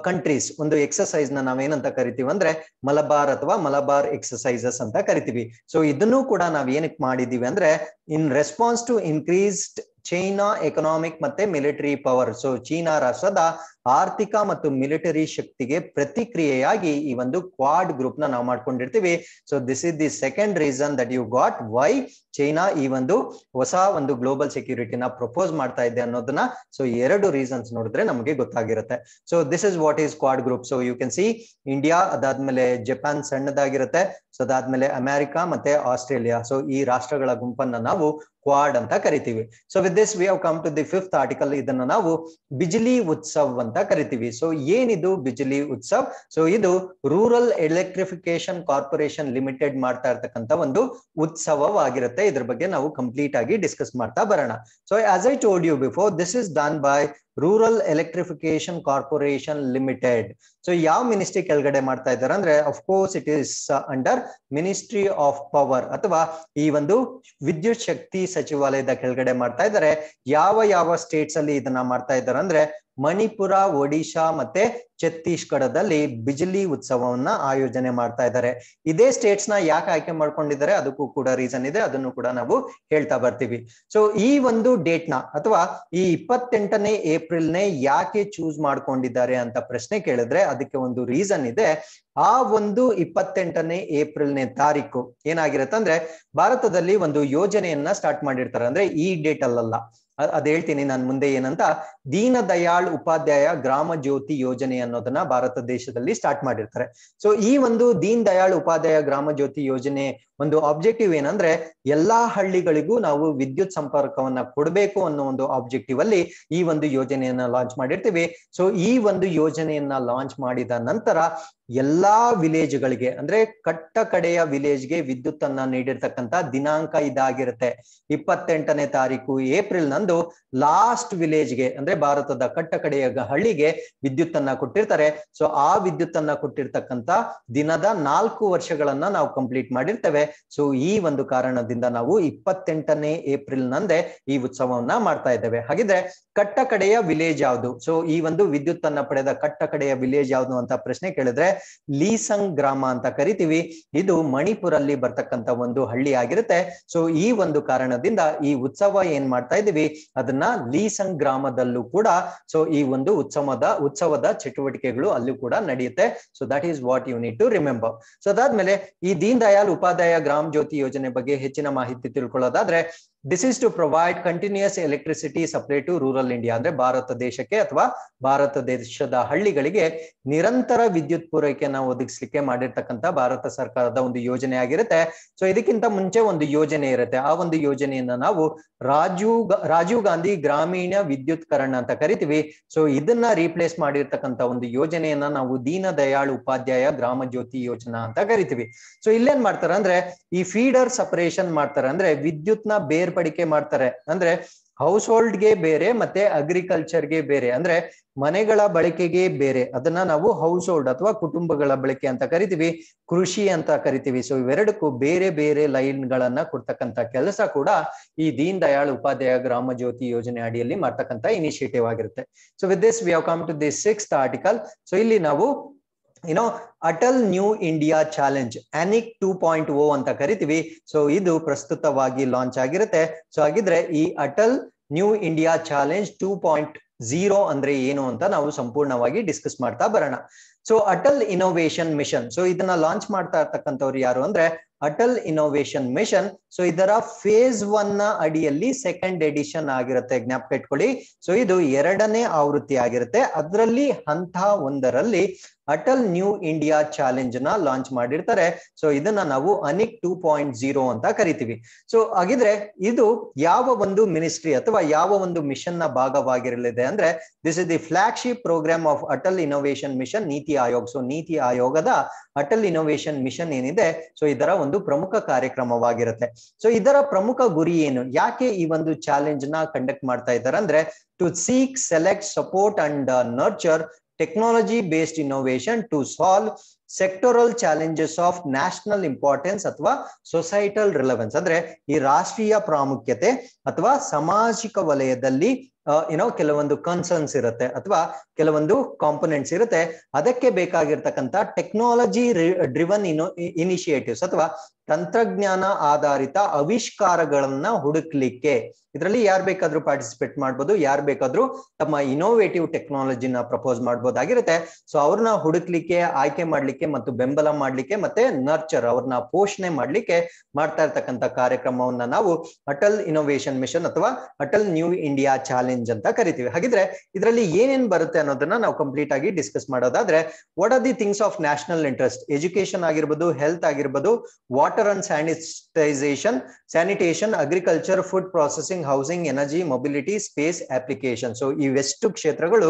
ಕಂಟ್ರೀಸ್ ಒಂದು ಎಕ್ಸಸೈಸ್ ನ ನಾವೇನಂತ ಕರಿತೀವಿ ಅಂದ್ರೆ ಮಲಬಾರ್ ಅಥವಾ ಮಲಬಾರ್ ಎಕ್ಸಸೈಸಸ್ ಅಂತ ಕರಿತೀವಿ ಸೊ ಇದನ್ನು ಕೂಡ ನಾವ್ ಏನಕ್ಕೆ ಮಾಡಿದೀವಿ ಅಂದ್ರೆ in response to increased China economic ಮತ್ತೆ ಮಿಲಿಟರಿ ಪವರ್ ಸೊ ಚೀನಾ ರಾಷ್ಟ್ರದ ಆರ್ಥಿಕ ಮತ್ತು ಮಿಲಿಟರಿ ಶಕ್ತಿಗೆ ಪ್ರತಿಕ್ರಿಯೆಯಾಗಿ ಈ ಒಂದು ಕ್ವಾಡ್ ಗ್ರೂಪ್ ನ ನಾವು ಮಾಡ್ಕೊಂಡಿರ್ತೀವಿ so this is the second reason that you got why China ಈ ಒಂದು ಹೊಸ ಒಂದು ಗ್ಲೋಬಲ್ ಸೆಕ್ಯೂರಿಟಿನ ಪ್ರಪೋಸ್ ಮಾಡ್ತಾ ಇದೆ ಅನ್ನೋದನ್ನ ಸೊ ಎರಡು ರೀಸನ್ಸ್ ನೋಡಿದ್ರೆ ನಮಗೆ ಗೊತ್ತಾಗಿರುತ್ತೆ so this is what is Quad group so you can see India ಅದಾದ್ಮೇಲೆ ಜಪಾನ್ ಸಣ್ಣದಾಗಿರುತ್ತೆ ಸೊ ಅದಾದ್ಮೇಲೆ ಅಮೆರಿಕ ಮತ್ತೆ ಆಸ್ಟ್ರೇಲಿಯಾ ಸೊ ಈ ರಾಷ್ಟ್ರಗಳ ಗುಂಪನ್ನ ನಾವು ಕ್ವಾಡ್ ಅಂತ ಕರಿತೀವಿ so with this we have come to the fifth article ಇದನ್ನ ನಾವು ಬಿಜಿಲಿ ಉತ್ಸವ್ ಅಂತ ಅಂತ ಕರಿತೀವಿ ಸೊ ಏನಿದು ಬಿಜಲಿ ಉತ್ಸವ್ ಸೊ ಇದು ರೂರಲ್ ಎಲೆಕ್ಟ್ರಿಫಿಕೇಶನ್ ಕಾರ್ಪೊರೇಷನ್ ಲಿಮಿಟೆಡ್ ಮಾಡ್ತಾ ಇರ್ತಕ್ಕಂತ ಒಂದು ಉತ್ಸವವಾಗಿರುತ್ತೆ ಇದ್ರ ಬಗ್ಗೆ ನಾವು ಕಂಪ್ಲೀಟ್ ಆಗಿ ಡಿಸ್ಕಸ್ ಮಾಡ್ತಾ ಬರೋಣ so as I told you before this is done by rural electrification corporation limited so ಯಾವ ಮಿನಿಸ್ಟ್ರಿ ಕೆಳಗಡೆ ಮಾಡ್ತಾ ಇದಾರೆ ಅಂದ್ರೆ of course it is under ministry of power ಅಥವಾ ಈ ಒಂದು ವಿದ್ಯುತ್ ಶಕ್ತಿ ಸಚಿವಾಲಯದ ಕೆಳಗಡೆ ಮಾಡ್ತಾ ಇದ್ದಾರೆ ಯಾವ ಯಾವ ಸ್ಟೇಟ್ಸ್ ಅಲ್ಲಿ ಇದನ್ನ ಮಾಡ್ತಾ ಇದ್ದಾರೆ ಅಂದ್ರೆ ಮಣಿಪುರ ಒಡಿಶಾ ಮತ್ತೆ ಛತ್ತೀಸ್ಗಢದಲ್ಲಿ ಬಿಜಿಲಿ ಉತ್ಸವವನ್ನ ಆಯೋಜನೆ ಮಾಡ್ತಾ ಇದ್ದಾರೆ ಇದೇ ಸ್ಟೇಟ್ಸ್ ನ ಯಾಕೆ ಆಯ್ಕೆ ಮಾಡ್ಕೊಂಡಿದ್ದಾರೆ ಅದಕ್ಕೂ ಕೂಡ ರೀಸನ್ ಇದೆ ಅದನ್ನು ಕೂಡ ನಾವು ಹೇಳ್ತಾ ಬರ್ತೀವಿ ಸೊ ಈ ಒಂದು ಡೇಟ್ ನ ಅಥವಾ ಈ ಇಪ್ಪತ್ತೆಂಟನೇ ಏಪ್ರಿಲ್ ನೇ ಯಾಕೆ ಚೂಸ್ ಮಾಡ್ಕೊಂಡಿದ್ದಾರೆ ಅಂತ ಪ್ರಶ್ನೆ ಕೇಳಿದ್ರೆ ಅದಕ್ಕೆ ಒಂದು ರೀಸನ್ ಇದೆ ಆ ಒಂದು ಇಪ್ಪತ್ತೆಂಟನೇ ನೇ ತಾರೀಕು ಏನಾಗಿರುತ್ತೆ ಅಂದ್ರೆ ಭಾರತದಲ್ಲಿ ಒಂದು ಯೋಜನೆಯನ್ನ ಸ್ಟಾರ್ಟ್ ಮಾಡಿರ್ತಾರೆ ಅಂದ್ರೆ ಈ ಡೇಟ್ ಅಲ್ಲಲ್ಲ ಅದ್ ಹೇಳ್ತೀನಿ ನಾನು ಮುಂದೆ ಏನಂತ ದೀನ ದಯಾಳ್ ಉಪಾಧ್ಯಾಯ ಗ್ರಾಮ ಜ್ಯೋತಿ ಯೋಜನೆ ಅನ್ನೋದನ್ನ ಭಾರತ ದೇಶದಲ್ಲಿ ಸ್ಟಾರ್ಟ್ ಮಾಡಿರ್ತಾರೆ ಸೊ ಈ ಒಂದು ದೀನ್ ದಯಾಳ್ ಉಪಾಧ್ಯಾಯ ಗ್ರಾಮ ಜ್ಯೋತಿ ಯೋಜನೆ ಒಂದು ಆಬ್ಜೆಕ್ಟಿವ್ ಏನಂದ್ರೆ ಎಲ್ಲಾ ಹಳ್ಳಿಗಳಿಗೂ ನಾವು ವಿದ್ಯುತ್ ಸಂಪರ್ಕವನ್ನ ಕೊಡಬೇಕು ಅನ್ನೋ ಒಂದು ಆಬ್ಜೆಕ್ಟಿವ್ ಅಲ್ಲಿ ಈ ಒಂದು ಯೋಜನೆಯನ್ನ ಲಾಂಚ್ ಮಾಡಿರ್ತೀವಿ ಸೊ ಈ ಒಂದು ಯೋಜನೆಯನ್ನ ಲಾಂಚ್ ಮಾಡಿದ ನಂತರ ಎಲ್ಲಾ ವಿಲೇಜ್ಗಳಿಗೆ ಅಂದ್ರೆ ಕಟ್ಟ ಕಡೆಯ ವಿಲೇಜ್ಗೆ ವಿದ್ಯುತ್ ಅನ್ನ ನೀಡಿರ್ತಕ್ಕಂತ ದಿನಾಂಕ ಇದಾಗಿರುತ್ತೆ ಇಪ್ಪತ್ತೆಂಟನೇ ತಾರೀಕು ಏಪ್ರಿಲ್ ತಂದು ಲಾಸ್ಟ್ ವಿಲೇಜ್ಗೆ ಅಂದ್ರೆ ಭಾರತದ ಕಟ್ಟ ಕಡೆಯ ಹಳ್ಳಿಗೆ ವಿದ್ಯುತ್ ಅನ್ನ ಕೊಟ್ಟಿರ್ತಾರೆ ಸೊ ಆ ವಿದ್ಯುತ್ ಅನ್ನ ಕೊಟ್ಟಿರ್ತಕ್ಕಂತ ದಿನದ ನಾಲ್ಕು ವರ್ಷಗಳನ್ನ ನಾವು ಕಂಪ್ಲೀಟ್ ಮಾಡಿರ್ತೇವೆ ಸೊ ಈ ಒಂದು ಕಾರಣದಿಂದ ನಾವು ಇಪ್ಪತ್ತೆಂಟನೇ ಏಪ್ರಿಲ್ ನಂದೇ ಈ ಉತ್ಸವವನ್ನ ಮಾಡ್ತಾ ಇದ್ದೇವೆ ಹಾಗಿದ್ರೆ ಕಟ್ಟ ಕಡೆಯ ವಿಲೇಜ್ ಯಾವುದು ಸೊ ಈ ಒಂದು ವಿದ್ಯುತ್ ಅನ್ನ ಪಡೆದ ಕಟ್ಟ ಕಡೆಯ ವಿಲೇಜ್ ಯಾವುದು ಅಂತ ಪ್ರಶ್ನೆ ಕೇಳಿದ್ರೆ ಲೀಸಂಗ್ ಗ್ರಾಮ ಅಂತ ಕರಿತೀವಿ ಇದು ಮಣಿಪುರಲ್ಲಿ ಬರ್ತಕ್ಕಂತ ಒಂದು ಹಳ್ಳಿ ಆಗಿರುತ್ತೆ ಸೊ ಈ ಒಂದು ಕಾರಣದಿಂದ ಈ ಉತ್ಸವ ಏನ್ ಮಾಡ್ತಾ ಇದೀವಿ ಅದನ್ನ ಲೀಸಂಗ್ ಗ್ರಾಮದಲ್ಲೂ ಕೂಡ ಸೊ ಈ ಒಂದು ಉತ್ಸವದ ಉತ್ಸವದ ಚಟುವಟಿಕೆಗಳು ಅಲ್ಲೂ ಕೂಡ ನಡೆಯುತ್ತೆ so that is what you need to remember so ಅದಾದ್ಮೇಲೆ ಈ ದೀನ್ ದಯಾಲ್ ಉಪಾಧ್ಯಾಯ ಗ್ರಾಮ ಜ್ಯೋತಿ ಯೋಜನೆ ಬಗ್ಗೆ ಹೆಚ್ಚಿನ ಮಾಹಿತಿ ತಿಳ್ಕೊಳ್ಳೋದಾದ್ರೆ this is to provide continuous electricity supply to rural India ಅಂದ್ರೆ ಭಾರತ ದೇಶಕ್ಕೆ ಅಥವಾ ಭಾರತ ದೇಶದ ಹಳ್ಳಿಗಳಿಗೆ ನಿರಂತರ ವಿದ್ಯುತ್ ಪೂರೈಕೆಯನ್ನು ಒದಗಿಸಲಿಕ್ಕೆ ಮಾಡಿರ್ತಕ್ಕಂಥ ಭಾರತ ಸರ್ಕಾರದ ಒಂದು ಯೋಜನೆ ಆಗಿರುತ್ತೆ ಸೊ ಇದಕ್ಕಿಂತ ಮುಂಚೆ ಒಂದು ಯೋಜನೆ ಇರುತ್ತೆ ಆ ಒಂದು ಯೋಜನೆಯನ್ನ ನಾವು ರಾಜೀವ್ ರಾಜೀವ್ ಗಾಂಧಿ ಗ್ರಾಮೀಣ ವಿದ್ಯುತ್ ಕರಣ ಅಂತ ಕರಿತೀವಿ ಸೊ ಇದನ್ನ ರೀಪ್ಲೇಸ್ ಮಾಡಿರ್ತಕ್ಕಂಥ ಒಂದು ಯೋಜನೆಯನ್ನ ನಾವು ದೀನ ದಯಾಳ್ ಉಪಾಧ್ಯಾಯ ಗ್ರಾಮ ಜ್ಯೋತಿ ಯೋಜನಾ ಅಂತ ಕರಿತೀವಿ ಸೊ ಇಲ್ಲೇನ್ ಮಾಡ್ತಾರ ಅಂದ್ರೆ ಈ ಫೀಡರ್ ಸಪರೇಷನ್ ಮಾಡ್ತಾರೆ ಅಂದ್ರೆ ವಿದ್ಯುತ್ ನ ಬೇರ್ ಪಡಿಕೆ ಮಾಡ್ತಾರೆ ಅಂದ್ರೆ ಹೌಸ್ ಹೋಲ್ಡ್ಗೆ ಬೇರೆ ಮತ್ತೆ ಅಗ್ರಿಕಲ್ಚರ್ಗೆ ಬೇರೆ ಅಂದ್ರೆ ಮನೆಗಳ ಬಳಕೆಗೆ ಬೇರೆ ಅದನ್ನ ನಾವು ಹೌಸ್ ಹೋಲ್ಡ್ ಅಥವಾ ಕುಟುಂಬಗಳ ಬಳಕೆ ಅಂತ ಕರಿತೀವಿ ಕೃಷಿ ಅಂತ ಕರಿತೀವಿ ಸೊ ಇವೆರಡಕ್ಕೂ ಬೇರೆ ಬೇರೆ ಲೈನ್ ಗಳನ್ನ ಕೊಡ್ತಕ್ಕಂತ ಕೆಲಸ ಕೂಡ ಈ ದೀನ್ ದಯಾಳ್ ಉಪಾಧ್ಯಾಯ ಗ್ರಾಮ ಜ್ಯೋತಿ ಯೋಜನೆ ಅಡಿಯಲ್ಲಿ ಮಾಡ್ತಕ್ಕಂತ ಇನಿಷಿಯೇಟಿವ್ ಆಗಿರುತ್ತೆ so with this we have come to this six article so ಇಲ್ಲಿ ನಾವು ಏನೋ Atal new India challenge ANIC two point O ಅಂತ ಕರಿತೀವಿ ಸೊ ಇದು ಪ್ರಸ್ತುತವಾಗಿ ಲಾಂಚ್ ಆಗಿರುತ್ತೆ ಸೊ ಹಾಗಿದ್ರೆ ಈ Atal new India challenge two point zero ಅಂದ್ರೆ ಏನು ಅಂತ ನಾವು ಸಂಪೂರ್ಣವಾಗಿ ಡಿಸ್ಕಸ್ ಮಾಡ್ತಾ ಬರೋಣ so Atal innovation mission so ಇದನ್ನ ಲಾಂಚ್ ಮಾಡ್ತಾ ಇರ್ತಕ್ಕಂಥವ್ರು ಯಾರು ಅಂದ್ರೆ ಅಟಲ್ ಇನೋವೇಷನ್ ಮಿಷನ್ ಸೊ ಇದರ ಫೇಸ್ ಒನ್ ನ ಅಡಿಯಲ್ಲಿ ಸೆಕೆಂಡ್ ಎಡಿಷನ್ ಆಗಿರುತ್ತೆ ಜ್ಞಾಪಕ ಇಟ್ಕೊಳ್ಳಿ ಸೊ ಇದು ಎರಡನೇ ಆವೃತ್ತಿ ಆಗಿರುತ್ತೆ ಅದರಲ್ಲಿ ಹಂತ ಒಂದರಲ್ಲಿ ಅಟಲ್ ನ್ಯೂ ಇಂಡಿಯಾ ಚಾಲೆಂಜ್ ನ ಲಾಂಚ್ ಮಾಡಿರ್ತಾರೆ ಸೊ ಇದನ್ನ ನಾವು ಅನಿಕ್ ಟೂ ಪಾಯಿಂಟ್ ಜೀರೋ ಅಂತ ಕರಿತೀವಿ ಸೊ ಹಾಗಿದ್ರೆ ಇದು ಯಾವ ಒಂದು ಮಿನಿಸ್ಟ್ರಿ ಅಥವಾ ಯಾವ ಒಂದು ಮಿಷನ್ ನ ಭಾಗವಾಗಿರಲಿದೆ ಅಂದ್ರೆ this is the flagship programme of Atal innovation mission NITI Aayog so NITI ಆಯೋಗದ ಅಟಲ್ ಇನೋವೇಷನ್ ಮಿಷನ್ ಏನಿದೆ ಸೊ ಇದರ ಒಂದು ಪ್ರಮುಖ ಕಾರ್ಯಕ್ರಮವಾಗಿರುತ್ತೆ ಸೊ ಇದರ ಪ್ರಮುಖ ಗುರಿ ಏನು ಯಾಕೆ ಈ ಒಂದು ಚಾಲೆಂಜ್ ನ ಕಂಡಕ್ಟ್ ಮಾಡ್ತಾ ಇದ್ದಾರೆ ಅಂದ್ರೆ to seek select support and nurture technology based innovation to solve sectoral challenges of national importance ಅಥವಾ ಸೊಸೈಟಲ್ ರಿಲವೆನ್ಸ್ ಅಂದ್ರೆ ಈ ರಾಷ್ಟ್ರೀಯ ಪ್ರಾಮುಖ್ಯತೆ ಅಥವಾ ಸಾಮಾಜಿಕ ವಲಯದಲ್ಲಿ ಏನೋ ಕೆಲವೊಂದು ಕನ್ಸರ್ನ್ಸ್ ಇರುತ್ತೆ ಅಥವಾ ಕೆಲವೊಂದು ಕಾಂಪೊನೆಂಟ್ಸ್ ಇರುತ್ತೆ ಅದಕ್ಕೆ ಬೇಕಾಗಿರ್ತಕ್ಕಂಥ ಟೆಕ್ನಾಲಜಿ ಡ್ರಿವನ್ ಇನೋ ಇನಿಷಿಯೇಟಿವ್ಸ್ ಅಥವಾ ತಂತ್ರಜ್ಞಾನ ಆಧಾರಿತ ಆವಿಷ್ಕಾರಗಳನ್ನ ಹುಡುಕ್ಲಿಕ್ಕೆ ಇದರಲ್ಲಿ ಯಾರು ಬೇಕಾದ್ರೂ ಪಾರ್ಟಿಸಿಪೇಟ್ ಮಾಡ್ಬೋದು ಯಾರು ಬೇಕಾದ್ರೂ ತಮ್ಮ ಇನೋವೇಟಿವ್ ಟೆಕ್ನಾಲಜಿನ ಪ್ರಪೋಸ್ ಮಾಡ್ಬೋದಾಗಿರುತ್ತೆ ಸೊ ಅವ್ರನ್ನ ಹುಡುಕ್ಲಿಕ್ಕೆ ಆಯ್ಕೆ ಮಾಡ್ಲಿಕ್ಕೆ ಮತ್ತು ಬೆಂಬಲ ಮಾಡ್ಲಿಕ್ಕೆ ಮತ್ತೆ ನರ್ಚರ್ ಅವ್ರನ್ನ ಪೋಷಣೆ ಮಾಡ್ಲಿಕ್ಕೆ ಮಾಡ್ತಾ ಇರ್ತಕ್ಕಂಥ ಕಾರ್ಯಕ್ರಮವನ್ನ ನಾವು ಅಟಲ್ ಇನೋವೇಷನ್ ಮಿಷನ್ ಅಥವಾ Atal new India challenge challenge ಅಂತ ಕರಿತೀವಿ ಹಾಗಿದ್ರೆ ಇದರಲ್ಲಿ ಏನೇನ್ ಬರುತ್ತೆ ಅನ್ನೋದನ್ನ ನಾವು ಕಂಪ್ಲೀಟ್ ಆಗಿ ಡಿಸ್ಕಸ್ ಮಾಡೋದಾದ್ರೆ what are the things of national interest education ಆಗಿರ್ಬೋದು ಹೆಲ್ತ್ ಆಗಿರ್ಬೋದು water and sanitisation sanitation agriculture food processing housing energy mobility space application so waste ಕ್ಷೇತ್ರಗಳು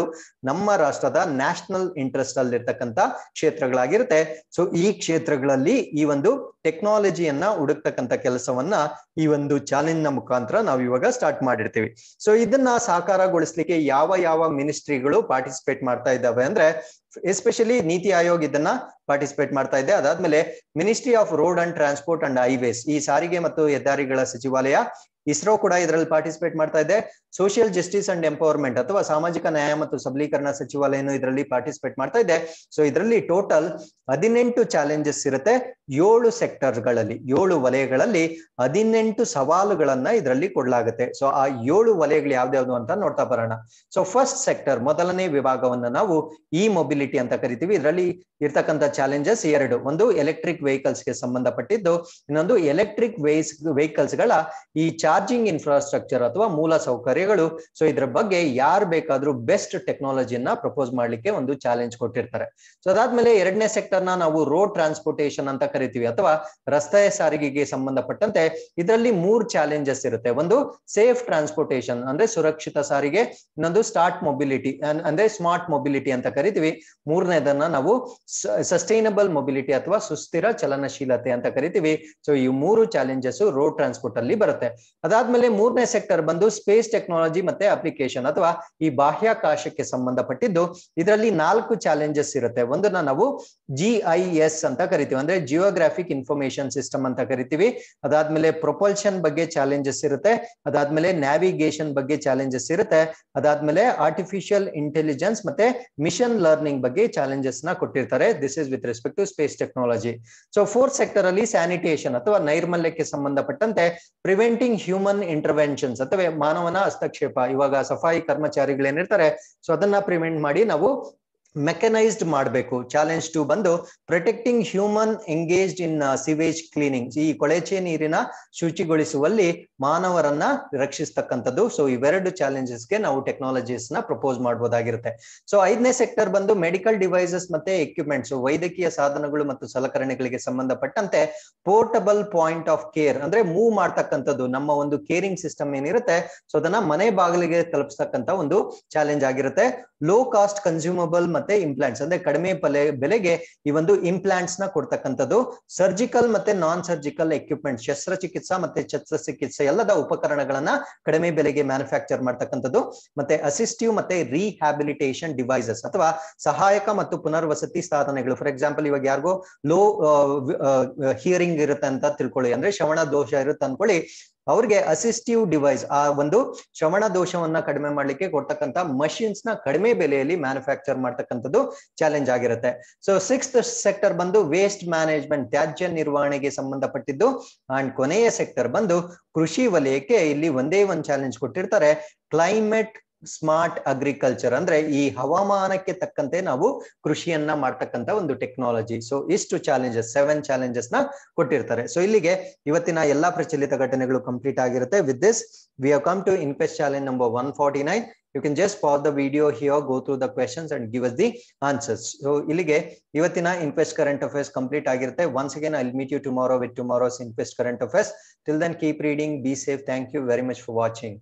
ನಮ್ಮ ರಾಷ್ಟ್ರದ ನ್ಯಾಷನಲ್ ಇಂಟ್ರೆಸ್ಟ್ ಅಲ್ಲಿರ್ತಕ್ಕಂಥ ಕ್ಷೇತ್ರಗಳಾಗಿರುತ್ತೆ ಸೊ ಈ ಕ್ಷೇತ್ರಗಳಲ್ಲಿ ಈ ಒಂದು ಟೆಕ್ನಾಲಜಿಯನ್ನ ಹುಡುಕ್ತಕ್ಕಂಥ ಕೆಲಸವನ್ನ ಈ ಒಂದು ಚಾಲೆಂಜ್ ನ ಮುಖಾಂತರ ನಾವು ಇವಾಗ ಸ್ಟಾರ್ಟ್ ಮಾಡಿರ್ತೀವಿ ಸೊ ಇದನ್ನ ಸಾಕಾರಗೊಳಿಸ್ಲಿಕ್ಕೆ ಯಾವ ಯಾವ ಮಿನಿಸ್ಟ್ರಿಗಳು ಪಾರ್ಟಿಸಿಪೇಟ್ ಮಾಡ್ತಾ ಇದ್ದಾವೆ ಅಂದ್ರೆ ಎಸ್ಪೆಷಲಿ ನೀತಿ ಆಯೋಗ ಇದನ್ನ ಪಾರ್ಟಿಸಿಪೇಟ್ ಮಾಡ್ತಾ ಇದೆ ಅದಾದ್ಮೇಲೆ ministry of road and transport and highways ಈ ಸಾರಿಗೆ ಮತ್ತು ಹೆದ್ದಾರಿಗಳ ಸಚಿವಾಲಯ ಇಸ್ರೋ ಕೂಡ ಇದರಲ್ಲಿ ಪಾರ್ಟಿಸಿಪೇಟ್ ಮಾಡ್ತಾ ಇದೆ ಸೋಷಿಯಲ್ ಜಸ್ಟಿಸ್ ಅಂಡ್ ಎಂಪವರ್ಮೆಂಟ್ ಅಥವಾ ಸಾಮಾಜಿಕ ನ್ಯಾಯ ಮತ್ತು ಸಬಲೀಕರಣ ಸಚಿವಾಲಯನು ಇದರಲ್ಲಿ ಪಾರ್ಟಿಸಿಪೇಟ್ ಮಾಡ್ತಾ ಇದೆ ಸೊ ಇದರಲ್ಲಿ ಟೋಟಲ್ ಹದಿನೆಂಟು ಚಾಲೆಂಜಸ್ ಇರುತ್ತೆ ಏಳು ಸೆಕ್ಟರ್ಗಳಲ್ಲಿ ಏಳು ವಲಯಗಳಲ್ಲಿ ಹದಿನೆಂಟು ಸವಾಲುಗಳನ್ನ ಇದರಲ್ಲಿ ಕೊಡಲಾಗುತ್ತೆ ಸೊ ಆ ಏಳು ವಲಯಗಳು ಯಾವ್ದ್ಯಾವ್ದು ಅಂತ ನೋಡ್ತಾ ಬರೋಣ ಸೊ ಫಸ್ಟ್ ಸೆಕ್ಟರ್ ಮೊದಲನೇ ವಿಭಾಗವನ್ನ ನಾವು ಇ ಮೊಬಿಲಿಟಿ ಅಂತ ಕರಿತೀವಿ ಇದರಲ್ಲಿ ಇರ್ತಕ್ಕಂಥ ಚಾಲೆಂಜಸ್ ಎರಡು ಒಂದು ಎಲೆಕ್ಟ್ರಿಕ್ ವೆಹಿಕಲ್ಸ್ ಗೆ ಸಂಬಂಧಪಟ್ಟಿದ್ದು ಇನ್ನೊಂದು ಎಲೆಕ್ಟ್ರಿಕ್ ವೆಹಿಕಲ್ಸ್ ಗಳ ಈ ಚಾ ಚಾರ್ಜಿಂಗ್ ಇನ್ಫ್ರಾಸ್ಟ್ರಕ್ಚರ್ ಅಥವಾ ಮೂಲ ಸೌಕರ್ಯಗಳು ಸೊ ಇದ್ರ ಬಗ್ಗೆ ಯಾರು ಬೇಕಾದ್ರೂ ಬೆಸ್ಟ್ ಟೆಕ್ನಾಲಜಿಯನ್ನ ಪ್ರಪೋಸ್ ಮಾಡ್ಲಿಕ್ಕೆ ಒಂದು ಚಾಲೆಂಜ್ ಕೊಟ್ಟಿರ್ತಾರೆ ಸೊ ಅದಾದ್ಮೇಲೆ ಎರಡನೇ ಸೆಕ್ಟರ್ ನ ನಾವು ರೋಡ್ ಟ್ರಾನ್ಸ್ಪೋರ್ಟೇಷನ್ ಅಂತ ಕರಿತೀವಿ ಅಥವಾ ರಸ್ತೆ ಸಾರಿಗೆಗೆ ಸಂಬಂಧಪಟ್ಟಂತೆ ಇದರಲ್ಲಿ ಮೂರ್ ಚಾಲೆಂಜಸ್ ಇರುತ್ತೆ ಒಂದು ಸೇಫ್ ಟ್ರಾನ್ಸ್ಪೋರ್ಟೇಶನ್ ಅಂದ್ರೆ ಸುರಕ್ಷಿತ ಸಾರಿಗೆ ಇನ್ನೊಂದು ಸ್ಟಾರ್ಟ್ ಮೊಬಿಲಿಟಿ ಅಂದ್ರೆ ಸ್ಮಾರ್ಟ್ ಮೊಬಿಲಿಟಿ ಅಂತ ಕರಿತೀವಿ ಮೂರನೇದನ್ನ ನಾವು ಸಸ್ಟೈನಬಲ್ ಮೊಬಿಲಿಟಿ ಅಥವಾ ಸುಸ್ಥಿರ ಚಲನಶೀಲತೆ ಅಂತ ಕರಿತೀವಿ ಸೊ ಈ ಮೂರು ಚಾಲೆಂಜಸ್ ರೋಡ್ ಟ್ರಾನ್ಸ್ಪೋರ್ಟ್ ಅಲ್ಲಿ ಬರುತ್ತೆ ಅದಾದ್ಮೇಲೆ ಮೂರನೇ ಸೆಕ್ಟರ್ ಬಂದು ಸ್ಪೇಸ್ ಟೆಕ್ನಾಲಜಿ ಮತ್ತೆ ಅಪ್ಲಿಕೇಶನ್ ಅಥವಾ ಈ ಬಾಹ್ಯಾಕಾಶಕ್ಕೆ ಸಂಬಂಧಪಟ್ಟಿದ್ದು ಇದರಲ್ಲಿ ನಾಲ್ಕು ಚಾಲೆಂಜಸ್ ಇರುತ್ತೆ ಒಂದನ್ನ ನಾವು ಜಿ ಅಂತ ಕರಿತೀವಿ ಅಂದ್ರೆ ಜಿಯೋಗ್ರಾಫಿಕ್ ಇನ್ಫಾರ್ಮೇಶನ್ ಸಿಸ್ಟಮ್ ಅಂತ ಕರಿತೀವಿ ಅದಾದ್ಮೇಲೆ ಪ್ರೊಪಲ್ಷನ್ ಬಗ್ಗೆ ಚಾಲೆಂಜಸ್ ಇರುತ್ತೆ ಅದಾದ್ಮೇಲೆ ನ್ಯಾವಿಗೇಷನ್ ಬಗ್ಗೆ ಚಾಲೆಂಜಸ್ ಇರುತ್ತೆ ಅದಾದ್ಮೇಲೆ ಆರ್ಟಿಫಿಷಿಯಲ್ ಇಂಟೆಲಿಜೆನ್ಸ್ ಮತ್ತೆ ಮಿಷನ್ ಲರ್ನಿಂಗ್ ಬಗ್ಗೆ ಚಾಲೆಂಜಸ್ ನ ಕೊಟ್ಟಿರ್ತಾರೆ this is with respect to space technology so fourth sector ಅಲ್ಲಿ ಸ್ಯಾನಿಟೇಷನ್ ಅಥವಾ ನೈರ್ಮಲ್ಯಕ್ಕೆ ಸಂಬಂಧಪಟ್ಟಂತೆ ಪ್ರಿವೆಂಟಿಂಗ್ ಹ್ಯೂಮನ್ ಇಂಟರ್ವೆನ್ಷನ್ಸ್ ಅಥವಾ ಮಾನವನ ಹಸ್ತಕ್ಷೇಪ ಇವಾಗ ಸಫಾಯಿ ಕರ್ಮಚಾರಿಗಳು ಏನಿರ್ತಾರೆ ಸೊ ಅದನ್ನ ಪ್ರಿವೆಂಟ್ ಮಾಡಿ ನಾವು ಮೆಕನೈಸ್ಡ್ ಮಾಡಬೇಕು ಚಾಲೆಂಜ್ ಟು ಬಂದು protecting human engaged in sewage cleaning ಈ ಕೊಳಚೆ ನೀರಿನ ಶುಚಿಗೊಳಿಸುವಲ್ಲಿ ಮಾನವರನ್ನ ರಕ್ಷಿಸ್ತಕ್ಕಂಥದ್ದು ಸೊ ಇವೆರಡು ಚಾಲೆಂಜಸ್ಗೆ ನಾವು ಟೆಕ್ನಾಲಜೀಸ್ ನ ಪ್ರಪೋಸ್ ಮಾಡಬಹುದಾಗಿರುತ್ತೆ ಸೊ ಐದನೇ ಸೆಕ್ಟರ್ ಬಂದು ಮೆಡಿಕಲ್ ಡಿವೈಸಸ್ ಮತ್ತೆ ಎಕ್ವಿಪ್ಮೆಂಟ್ಸ್ ವೈದ್ಯಕೀಯ ಸಾಧನಗಳು ಮತ್ತು ಸಲಕರಣೆಗಳಿಗೆ ಸಂಬಂಧಪಟ್ಟಂತೆ ಪೋರ್ಟಬಲ್ ಪಾಯಿಂಟ್ ಆಫ್ ಕೇರ್ ಅಂದ್ರೆ ಮೂವ್ ಮಾಡ್ತಕ್ಕಂಥದ್ದು ನಮ್ಮ ಒಂದು ಕೇರಿಂಗ್ ಸಿಸ್ಟಮ್ ಏನಿರುತ್ತೆ ಸೊ ಅದನ್ನ ಮನೆ ಬಾಗಿಲಿಗೆ ತಲುಪಿಸ್ತಕ್ಕಂಥ ಒಂದು ಚಾಲೆಂಜ್ ಆಗಿರುತ್ತೆ ಲೋ ಕಾಸ್ಟ್ ಕನ್ಸ್ಯೂಮಬಲ್ ಮತ್ತೆ ಇಂಪ್ಲಾಂಟ್ಸ್ ಅಂದ್ರೆ ಕಡಿಮೆ ಬೆಲೆಗೆ ಈ ಒಂದು ಇಂಪ್ಲಾಂಟ್ಸ್ ನ ಕೊಡ್ತಕ್ಕಂಥದ್ದು ಸರ್ಜಿಕಲ್ ಮತ್ತೆ ನಾನ್ ಸರ್ಜಿಕಲ್ ಎಕ್ವಿಪ್ಮೆಂಟ್ ಶಸ್ತ್ರಚಿಕಿತ್ಸಾ ಮತ್ತೆ ಶಸ್ತ್ರಚಿಕಿತ್ಸೆ ಎಲ್ಲದ ಉಪಕರಣಗಳನ್ನ ಕಡಿಮೆ ಬೆಲೆಗೆ ಮ್ಯಾನುಫ್ಯಾಕ್ಚರ್ ಮಾಡ್ತಕ್ಕಂಥದ್ದು ಮತ್ತೆ ಅಸಿಸ್ಟಿವ್ ಮತ್ತೆ ರಿಹ್ಯಾಬಿಲಿಟೇಷನ್ ಡಿವೈಸಸ್ ಅಥವಾ ಸಹಾಯಕ ಮತ್ತು ಪುನರ್ವಸತಿ ಸಾಧನೆಗಳು ಫಾರ್ ಎಕ್ಸಾಂಪಲ್ ಇವಾಗ ಯಾರಿಗೋ ಲೋ ಹಿಯರಿಂಗ್ ಇರುತ್ತೆ ಅಂತ ತಿಳ್ಕೊಳ್ಳಿ ಅಂದ್ರೆ ಶ್ರವಣ ದೋಷ ಇರುತ್ತೆ ಅನ್ಕೊಳ್ಳಿ ಅವ್ರಿಗೆ ಅಸಿಸ್ಟಿವ್ ಡಿವೈಸ್ ಆ ಒಂದು ಶ್ರವಣ ದೋಷವನ್ನ ಕಡಿಮೆ ಮಾಡ್ಲಿಕ್ಕೆ ಕೊಡ್ತಕ್ಕಂಥ ಮಷಿನ್ಸ್ ನ ಕಡಿಮೆ ಬೆಲೆಯಲ್ಲಿ ಮ್ಯಾನುಫ್ಯಾಕ್ಚರ್ ಮಾಡ್ತಕ್ಕಂಥದ್ದು ಚಾಲೆಂಜ್ ಆಗಿರುತ್ತೆ ಸೊ ಸಿಕ್ಸ್ತ್ ಸೆಕ್ಟರ್ ಬಂದು ವೇಸ್ಟ್ ಮ್ಯಾನೇಜ್ಮೆಂಟ್ ತ್ಯಾಜ್ಯ ನಿರ್ವಹಣೆಗೆ ಸಂಬಂಧಪಟ್ಟಿದ್ದು ಅಂಡ್ ಕೊನೆಯ ಸೆಕ್ಟರ್ ಬಂದು ಕೃಷಿ ವಲಯಕ್ಕೆ ಇಲ್ಲಿ ಒಂದೇ ಒಂದು ಚಾಲೆಂಜ್ ಕೊಟ್ಟಿರ್ತಾರೆ ಕ್ಲೈಮೇಟ್ ಸ್ಮಾರ್ಟ್ ಅಗ್ರಿಕಲ್ಚರ್ ಅಂದ್ರೆ ಈ ಹವಾಮಾನಕ್ಕೆ ತಕ್ಕಂತೆ ನಾವು ಕೃಷಿಯನ್ನ ಮಾಡ್ತಕ್ಕಂತ ಒಂದು ಟೆಕ್ನಾಲಜಿ ಸೊ ಇಷ್ಟು ಚಾಲೆಂಜಸ್ ಸೆವೆನ್ ಚಾಲೆಂಜಸ್ ನ ಕೊಟ್ಟಿರ್ತಾರೆ ಸೊ ಇಲ್ಲಿಗೆ ಇವತ್ತಿನ ಎಲ್ಲಾ ಪ್ರಚಲಿತ ಘಟನೆಗಳು ಕಂಪ್ಲೀಟ್ ಆಗಿರುತ್ತೆ with this we have come to invest challenge number one forty nine you can just for the video here go through the questions and give us the answers so ಇಲ್ಲಿಗೆ ಇವತ್ತಿನ invest current affairs complete ಆಗಿರುತ್ತೆ once again I meet you tomorrow with tomorrow's invest current affairs till then keep reading be safe thank you very much for watching